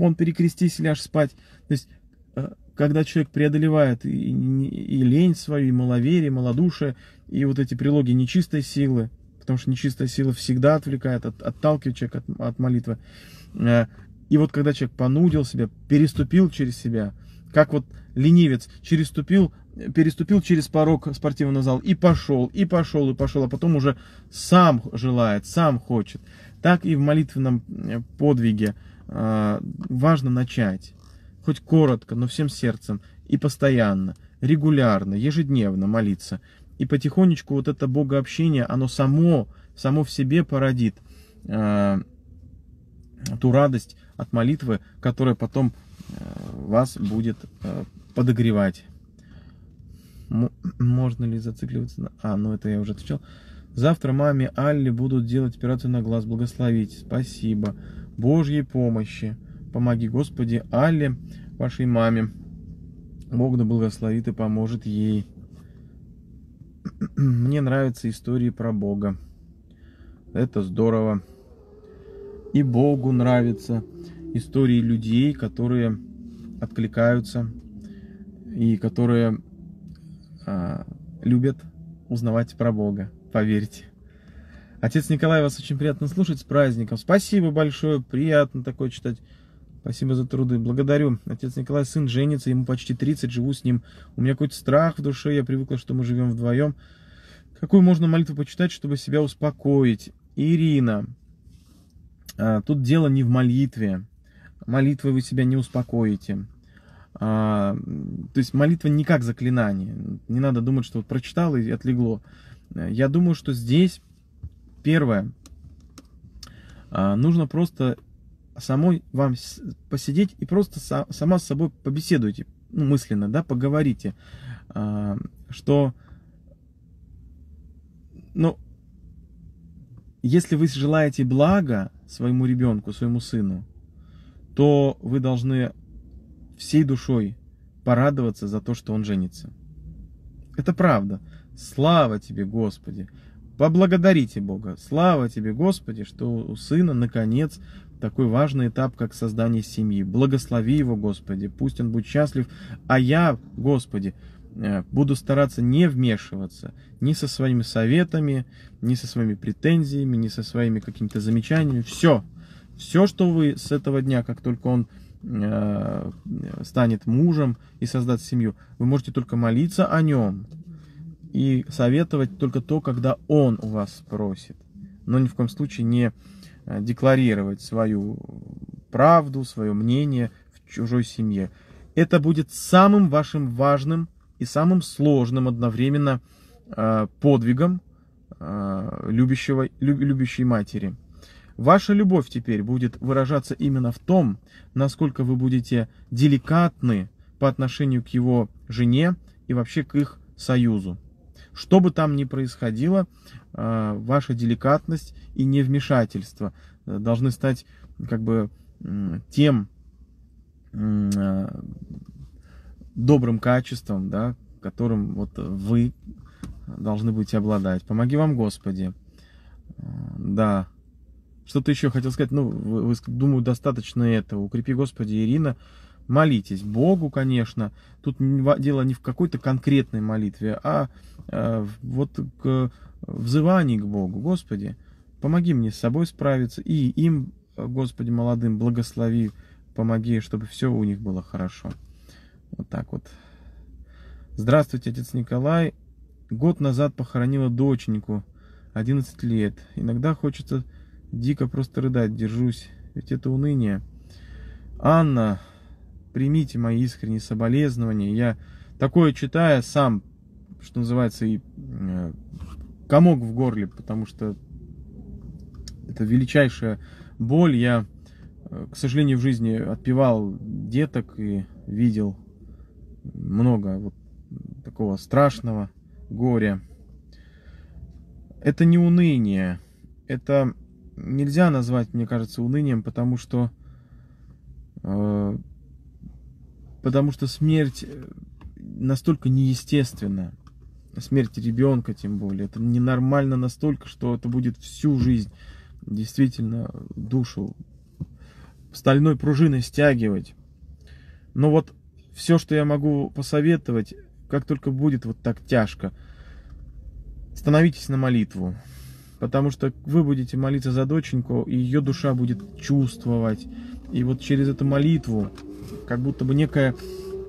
Speaker 1: он перекрестись и ляж спать. То есть, э, когда человек преодолевает и, и, и лень свою, и маловерие, и малодушие, и вот эти прилоги нечистой силы, потому что нечистая сила всегда отвлекает, от, отталкивает человека от, от молитвы. Э, и вот когда человек понудил себя, переступил через себя – как вот ленивец переступил, переступил через порог спортивного зала и пошел, и пошел, и пошел, а потом уже сам желает, сам хочет. Так и в молитвенном э, подвиге э, важно начать, хоть коротко, но всем сердцем, и постоянно, регулярно, ежедневно молиться. И потихонечку вот это богообщение, оно само, само в себе породит э, ту радость от молитвы, которая потом Э, вас будет э, подогревать. Можно ли зацикливаться на... А, ну это я уже отвечал. Завтра маме Алле будут делать операцию на глаз. Благословите. Спасибо. Божьей помощи. Помоги, Господи, Алле, вашей маме. Бог да благословит и поможет ей. Мне нравятся истории про Бога. Это здорово. И Богу нравится истории людей, которые откликаются и которые а, любят узнавать про Бога, поверьте. Отец Николай, вас очень приятно слушать, с праздником. Спасибо большое, приятно такое читать. Спасибо за труды. Благодарю. Отец Николай, сын женится, ему почти 30, живу с ним. У меня какой-то страх в душе, я привыкла, что мы живем вдвоем. Какую можно молитву почитать, чтобы себя успокоить? Ирина, а, тут дело не в молитве молитвой вы себя не успокоите. А, то есть молитва не как заклинание. Не надо думать, что вот прочитал и отлегло. Я думаю, что здесь первое. А, нужно просто самой вам посидеть и просто со, сама с собой побеседуйте, ну, мысленно, да, поговорите, а, что, ну, если вы желаете блага своему ребенку, своему сыну, то вы должны всей душой порадоваться за то, что он женится. Это правда. Слава тебе, Господи! Поблагодарите Бога. Слава тебе, Господи, что у сына, наконец, такой важный этап, как создание семьи. Благослови его, Господи, пусть он будет счастлив. А я, Господи, э, буду стараться не вмешиваться ни со своими советами, ни со своими претензиями, ни со своими какими-то замечаниями. Все, все, что вы с этого дня, как только он э, станет мужем и создаст семью, вы можете только молиться о нем и советовать только то, когда он у вас просит. Но ни в коем случае не э, декларировать свою правду, свое мнение в чужой семье. Это будет самым вашим важным и самым сложным одновременно э, подвигом э, любящего, люб, любящей матери – Ваша любовь теперь будет выражаться именно в том, насколько вы будете деликатны по отношению к его жене и вообще к их союзу. Что бы там ни происходило, э, ваша деликатность и невмешательство э, должны стать как бы тем э, добрым качеством, да, которым вот вы должны будете обладать. Помоги вам, Господи. Да. Что то еще хотел сказать? Ну, вы, вы, думаю, достаточно этого. Укрепи, Господи, Ирина. Молитесь Богу, конечно. Тут дело не в какой-то конкретной молитве, а э, вот к взывании к Богу. Господи, помоги мне с собой справиться. И им, Господи, молодым, благослови, помоги, чтобы все у них было хорошо. Вот так вот. Здравствуйте, отец Николай. Год назад похоронила доченьку, 11 лет. Иногда хочется дико просто рыдать держусь, ведь это уныние. Анна, примите мои искренние соболезнования. Я такое читая сам, что называется, и э, комок в горле, потому что это величайшая боль. Я, э, к сожалению, в жизни отпевал деток и видел много вот такого страшного горя. Это не уныние, это нельзя назвать, мне кажется, унынием, потому что э, потому что смерть э, настолько неестественна. Смерть ребенка, тем более, это ненормально настолько, что это будет всю жизнь действительно душу стальной пружиной стягивать. Но вот все, что я могу посоветовать, как только будет вот так тяжко, становитесь на молитву потому что вы будете молиться за доченьку, и ее душа будет чувствовать. И вот через эту молитву, как будто бы некое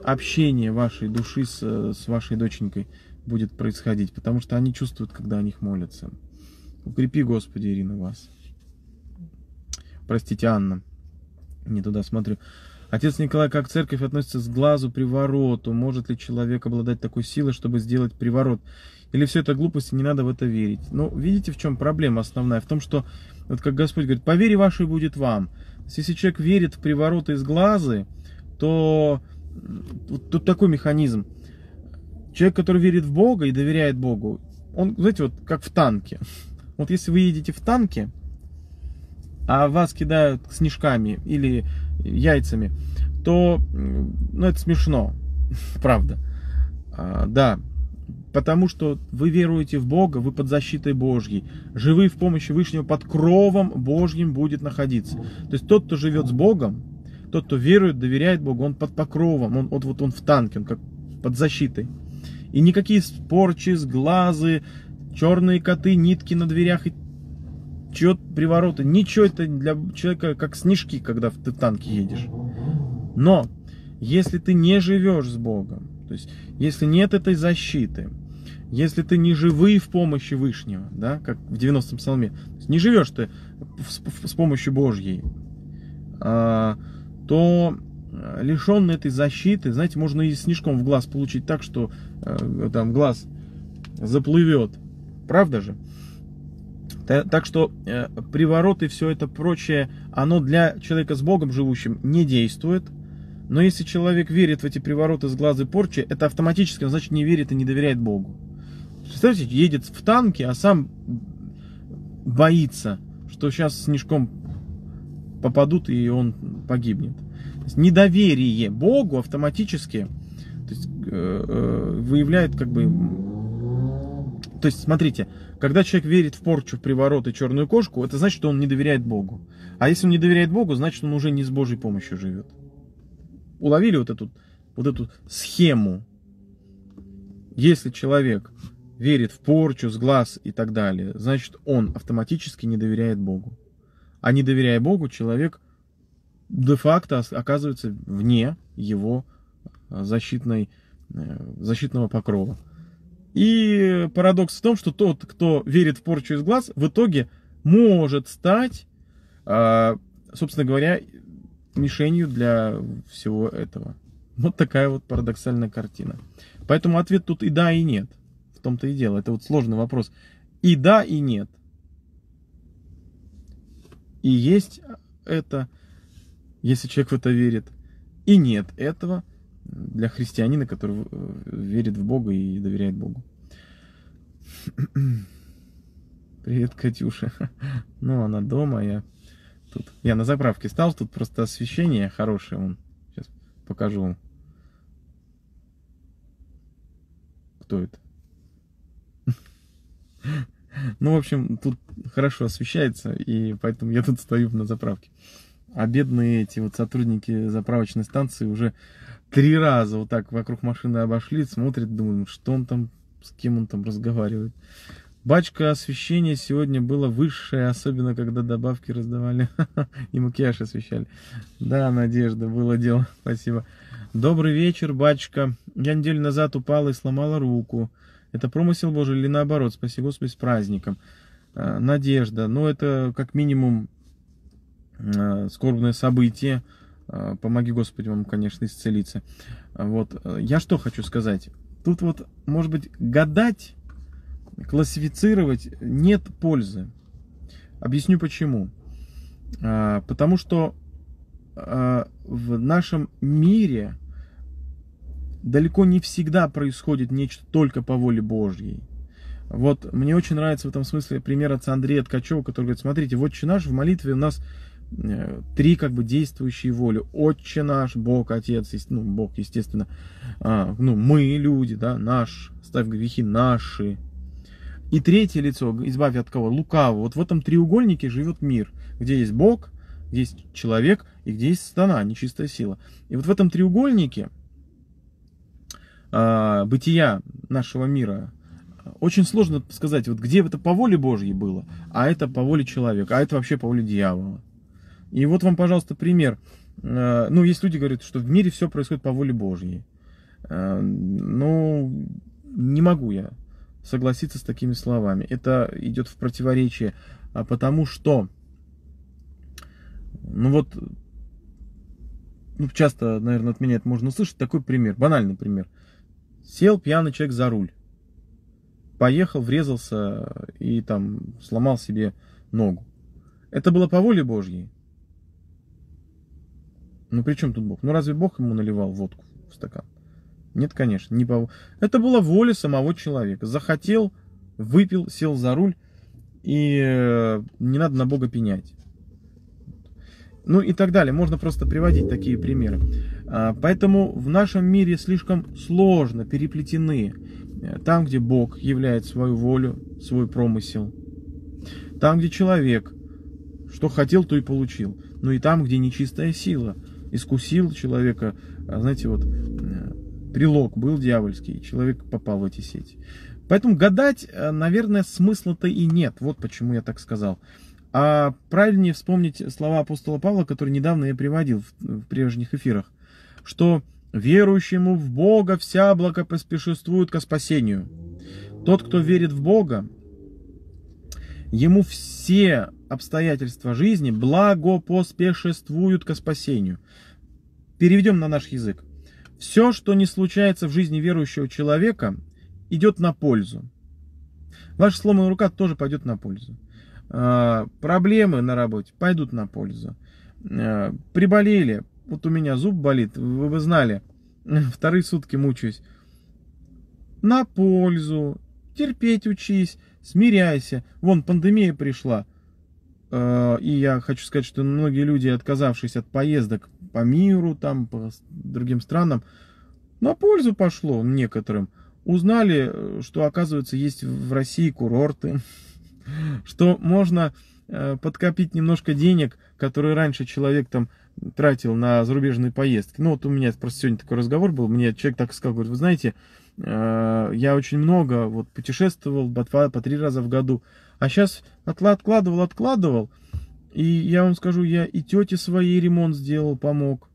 Speaker 1: общение вашей души с, с вашей доченькой будет происходить, потому что они чувствуют, когда о них молятся. Укрепи, Господи, Ирина, вас. Простите, Анна, не туда смотрю. Отец Николай, как церковь относится с глазу привороту? Может ли человек обладать такой силой, чтобы сделать приворот? Или все это глупости, не надо в это верить? Ну, видите, в чем проблема основная? В том, что, вот как Господь говорит, по вере вашей будет вам. Если человек верит в привороты из глазы, то вот тут такой механизм. Человек, который верит в Бога и доверяет Богу, он, знаете, вот как в танке. Вот если вы едете в танке, а вас кидают снежками или яйцами, то ну, это смешно, правда. А, да, потому что вы веруете в Бога, вы под защитой Божьей. Живы в помощи Вышнего под кровом Божьим будет находиться. То есть тот, кто живет с Богом, тот, кто верует, доверяет Богу, он под покровом, он, вот, вот он в танке, он как под защитой. И никакие порчи, сглазы, черные коты, нитки на дверях и чье привороты, ничего это для человека как снежки, когда ты в танке едешь. Но если ты не живешь с Богом, то есть если нет этой защиты, если ты не живы в помощи Вышнего, да, как в 90-м псалме, не живешь ты с, помощью Божьей, а, то э, лишен этой защиты, знаете, можно и снежком в глаз получить так, что э, там глаз заплывет. Правда же? Так что э, приворот и все это прочее, оно для человека с Богом живущим не действует. Но если человек верит в эти привороты с глаза порчи, это автоматически, значит, не верит и не доверяет Богу. Представьте, едет в танке, а сам боится, что сейчас снежком попадут и он погибнет. недоверие Богу автоматически то есть, э, э, выявляет как бы... То есть, смотрите, когда человек верит в порчу, в приворот и черную кошку, это значит, что он не доверяет Богу. А если он не доверяет Богу, значит, он уже не с Божьей помощью живет. Уловили вот эту, вот эту схему? Если человек верит в порчу, с глаз и так далее, значит, он автоматически не доверяет Богу. А не доверяя Богу, человек де-факто оказывается вне его э, защитной, э, защитного покрова. И парадокс в том, что тот, кто верит в порчу из глаз, в итоге может стать, а, собственно говоря, мишенью для всего этого. Вот такая вот парадоксальная картина. Поэтому ответ тут и да, и нет. В том-то и дело. Это вот сложный вопрос. И да, и нет. И есть это, если человек в это верит. И нет этого, для христианина, который э, верит в Бога и доверяет Богу. Привет, Катюша. Ну, она дома, я тут. Я на заправке стал, тут просто освещение хорошее. Вон. Сейчас покажу вам. Кто это? Ну, в общем, тут хорошо освещается, и поэтому я тут стою на заправке. А бедные эти вот сотрудники заправочной станции уже три раза вот так вокруг машины обошли, смотрят, думают, что он там, с кем он там разговаривает. Бачка освещения сегодня было высшее, особенно когда добавки раздавали и макияж освещали. Да, Надежда, было дело, спасибо. Добрый вечер, бачка. Я неделю назад упала и сломала руку. Это промысел Божий или наоборот? Спасибо, Господи, с праздником. А, Надежда, ну это как минимум Э, скорбное событие. Э, помоги, Господи, вам, конечно, исцелиться. Вот. Э, я что хочу сказать? Тут вот, может быть, гадать, классифицировать нет пользы. Объясню почему. Потому что в нашем мире далеко не всегда происходит нечто только по воле Божьей. Вот мне очень нравится в этом смысле пример отца Андрея Ткачева, который говорит, смотрите, вот наш в молитве у нас Э, три как бы действующие воли. Отче наш, Бог, Отец, ну, Бог, естественно, а, ну, мы, люди, да, наш, ставь грехи наши. И третье лицо, избавь от кого? Лукаво. Вот в этом треугольнике живет мир, где есть Бог, где есть человек и где есть стана, нечистая сила. И вот в этом треугольнике а, бытия нашего мира, очень сложно сказать, вот где это по воле Божьей было, а это по воле человека, а это вообще по воле дьявола. И вот вам, пожалуйста, пример. Э, ну, есть люди, говорят, что в мире все происходит по воле Божьей. Э, ну, не могу я согласиться с такими словами. Это идет в противоречие, а потому что, ну вот, ну, часто, наверное, от меня это можно услышать, такой пример, банальный пример. Сел пьяный человек за руль, поехал, врезался и там сломал себе ногу. Это было по воле Божьей. Ну при чем тут Бог? Ну разве Бог ему наливал водку в стакан? Нет, конечно, не по... Это была воля самого человека. Захотел, выпил, сел за руль, и э, не надо на Бога пенять. Ну и так далее. Можно просто приводить такие примеры. А, поэтому в нашем мире слишком сложно переплетены э, там, где Бог являет свою волю, свой промысел. Там, где человек, что хотел, то и получил. Ну и там, где нечистая сила – искусил человека, а, знаете, вот э, прилог был дьявольский, человек попал в эти сети. Поэтому гадать, э, наверное, смысла-то и нет. Вот почему я так сказал. А правильнее вспомнить слова апостола Павла, которые недавно я приводил в, в прежних эфирах, что верующему в Бога вся благопоспешествует ко спасению. Тот, кто верит в Бога, Ему все обстоятельства жизни благопоспешествуют ко спасению. Переведем на наш язык. Все, что не случается в жизни верующего человека, идет на пользу. Ваша сломанная рука тоже пойдет на пользу. А, проблемы на работе пойдут на пользу. А, приболели. Вот у меня зуб болит, вы бы знали. Вторые сутки мучаюсь. На пользу терпеть учись, смиряйся. Вон, пандемия пришла. Э, и я хочу сказать, что многие люди, отказавшись от поездок по миру, там, по другим странам, на пользу пошло некоторым. Узнали, э, что, оказывается, есть в России курорты, что можно э, подкопить немножко денег, которые раньше человек там тратил на зарубежные поездки. Ну вот у меня просто сегодня такой разговор был, мне человек так сказал, говорит, вы знаете, Э, я очень много вот путешествовал по два, по три раза в году. А сейчас откладывал, откладывал. И я вам скажу, я и тете своей ремонт сделал, помог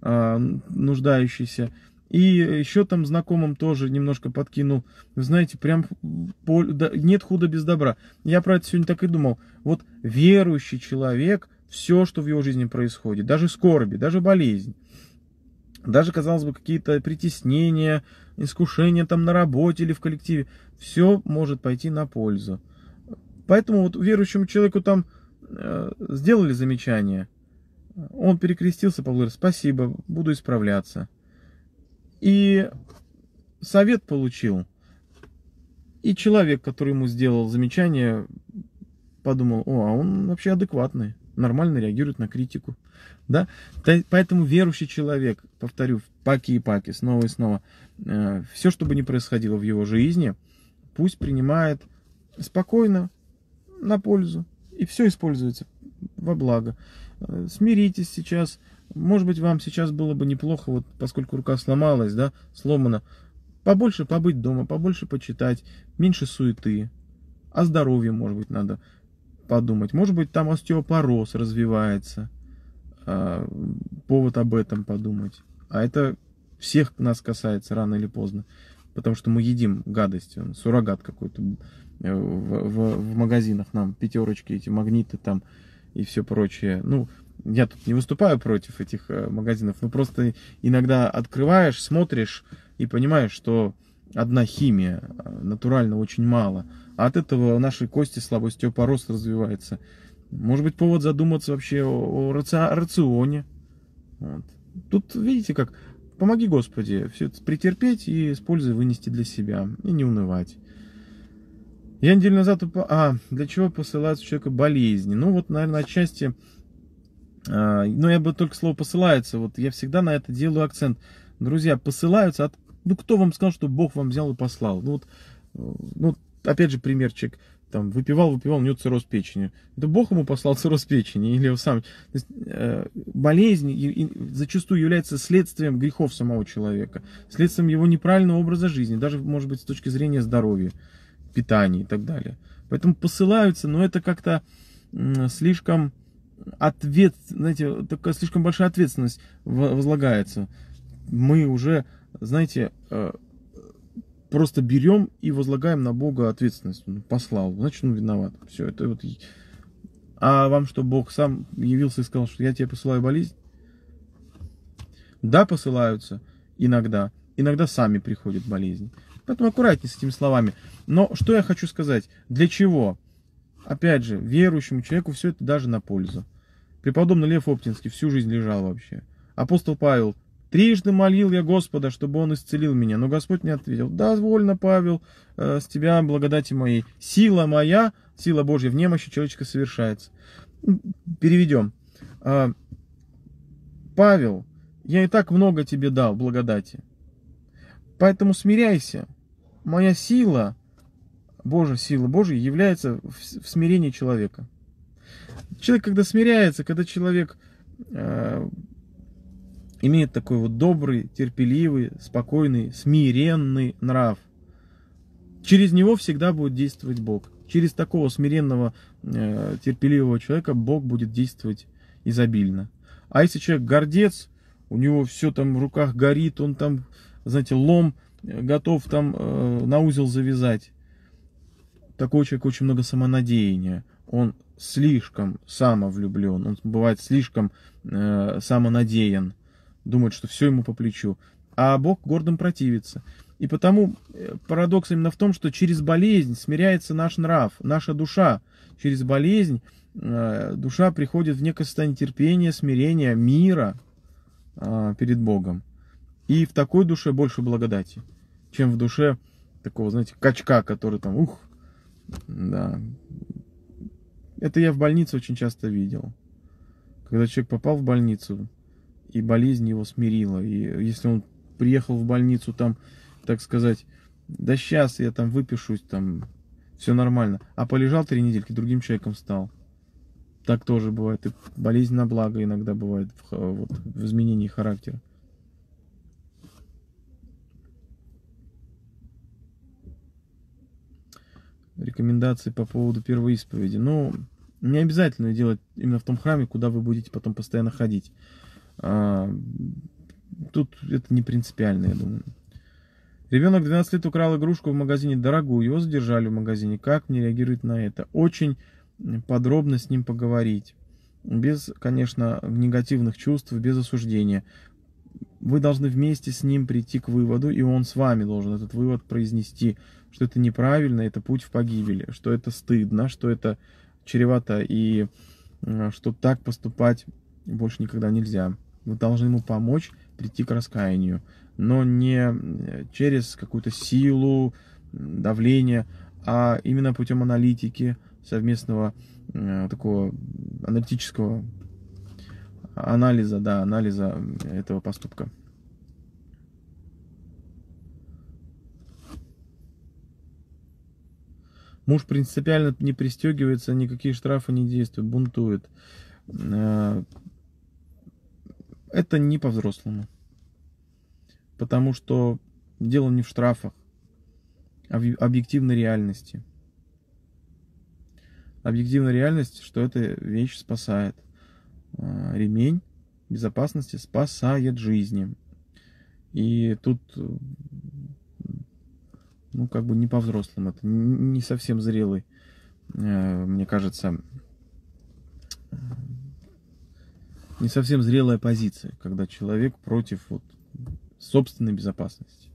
Speaker 1: а, нуждающейся. И еще там знакомым тоже немножко подкинул. Вы знаете, прям нет худа без добра. Я про это сегодня так и думал. Вот верующий человек, все, что в его жизни происходит, даже скорби, даже болезнь, даже, казалось бы, какие-то притеснения, искушение там на работе или в коллективе, все может пойти на пользу. Поэтому вот верующему человеку там э, сделали замечание. Он перекрестился, поблагодарил, спасибо, буду исправляться. И совет получил. И человек, который ему сделал замечание, подумал, о, а он вообще адекватный, нормально реагирует на критику. Да? Поэтому верующий человек, повторю, паки и паки, снова и снова, Э, все, что бы ни происходило в его жизни, пусть принимает спокойно, на пользу, и все используется во благо. Э, смиритесь сейчас, может быть, вам сейчас было бы неплохо, вот поскольку рука сломалась, да, сломана, побольше побыть дома, побольше почитать, меньше суеты, о здоровье, может быть, надо подумать. Может быть, там остеопороз развивается. А, повод об этом подумать. А это всех нас касается рано или поздно. Потому что мы едим гадость, суррогат какой-то э, в, в, в магазинах нам, пятерочки, эти магниты там и все прочее. Ну, я тут не выступаю против этих э, магазинов, но просто иногда открываешь, смотришь и понимаешь, что одна химия, э, натурально очень мало. А от этого нашей кости слабо остеопороз развивается. Может быть, повод задуматься вообще о, о раци- рационе. Вот. Тут видите, как Помоги, Господи, все это претерпеть и с пользой вынести для себя, и не унывать. Я неделю назад... Уп... А, для чего посылаются у человека болезни? Ну, вот, наверное, отчасти... А, но я бы только слово посылается. Вот я всегда на это делаю акцент. Друзья, посылаются от... Ну, кто вам сказал, что Бог вам взял и послал? Ну, вот, э, ну, опять же, примерчик там выпивал, выпивал, у него цирроз печени. Это Бог ему послал цирроз печени, или сам. То есть, э, болезнь и, и зачастую является следствием грехов самого человека, следствием его неправильного образа жизни, даже, может быть, с точки зрения здоровья, питания и так далее. Поэтому посылаются, но это как-то э, слишком ответ, знаете, такая слишком большая ответственность возлагается. Мы уже, знаете, э, просто берем и возлагаем на Бога ответственность. Он ну, послал, значит, он виноват. Все, это вот... А вам что, Бог сам явился и сказал, что я тебе посылаю болезнь? Да, посылаются иногда. Иногда сами приходят болезни. Поэтому аккуратнее с этими словами. Но что я хочу сказать? Для чего? Опять же, верующему человеку все это даже на пользу. Преподобный Лев Оптинский всю жизнь лежал вообще. Апостол Павел Трижды молил я Господа, чтобы он исцелил меня, но Господь не ответил, Да, «Довольно, Павел, э, с тебя благодати моей. Сила моя, сила Божья в немощи человечка совершается». Переведем. А, Павел, я и так много тебе дал благодати, поэтому смиряйся. Моя сила, Божья сила Божья, является в смирении человека. Человек, когда смиряется, когда человек э, имеет такой вот добрый, терпеливый, спокойный, смиренный нрав. Через него всегда будет действовать Бог. Через такого смиренного, э, терпеливого человека Бог будет действовать изобильно. А если человек гордец, у него все там в руках горит, он там, знаете, лом э, готов там э, на узел завязать. Такой человек очень много самонадеяния. Он слишком самовлюблен, он бывает слишком э, самонадеян думает, что все ему по плечу, а Бог гордым противится. И потому э, парадокс именно в том, что через болезнь смиряется наш нрав, наша душа. Через болезнь э, душа приходит в некое состояние терпения, смирения, мира а, перед Богом. И в такой душе больше благодати, чем в душе такого, знаете, качка, который там, ух, да. Это я в больнице очень часто видел. Когда человек попал в больницу, и болезнь его смирила. И если он приехал в больницу там, так сказать, да сейчас я там выпишусь, там все нормально. А полежал три недельки, другим человеком стал. Так тоже бывает. И болезнь на благо иногда бывает в, вот, в изменении характера. Рекомендации по поводу первой исповеди. Ну, не обязательно делать именно в том храме, куда вы будете потом постоянно ходить. А, тут это не принципиально, я думаю. Ребенок 12 лет украл игрушку в магазине дорогую, его задержали в магазине. Как мне реагировать на это? Очень подробно с ним поговорить. Без, конечно, негативных чувств, без осуждения. Вы должны вместе с ним прийти к выводу, и он с вами должен этот вывод произнести, что это неправильно, это путь в погибели, что это стыдно, что это чревато, и э, что так поступать больше никогда нельзя вы должны ему помочь прийти к раскаянию, но не э, через какую-то силу, давление, а именно путем аналитики, совместного э, такого аналитического анализа, да, анализа этого поступка. Муж принципиально не пристегивается, никакие штрафы не действуют, бунтует. Э, это не по-взрослому. Потому что дело не в штрафах, а в объективной реальности. Объективная реальность, что эта вещь спасает. А, ремень безопасности спасает жизни. И тут, ну, как бы не по-взрослому, это не совсем зрелый, э, мне кажется, не совсем зрелая позиция, когда человек против вот, собственной безопасности.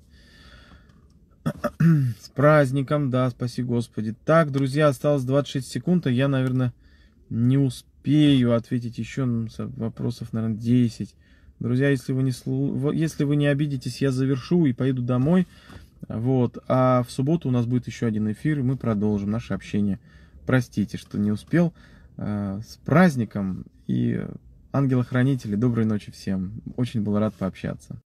Speaker 1: С праздником, да, спаси Господи. Так, друзья, осталось 26 секунд, а я, наверное, не успею ответить еще вопросов, наверное, 10. Друзья, если вы не, если вы не обидитесь, я завершу и поеду домой. Вот. А в субботу у нас будет еще один эфир, и мы продолжим наше общение. Простите, что не успел. А, с праздником и Ангелы-хранители, доброй ночи всем. Очень был рад пообщаться.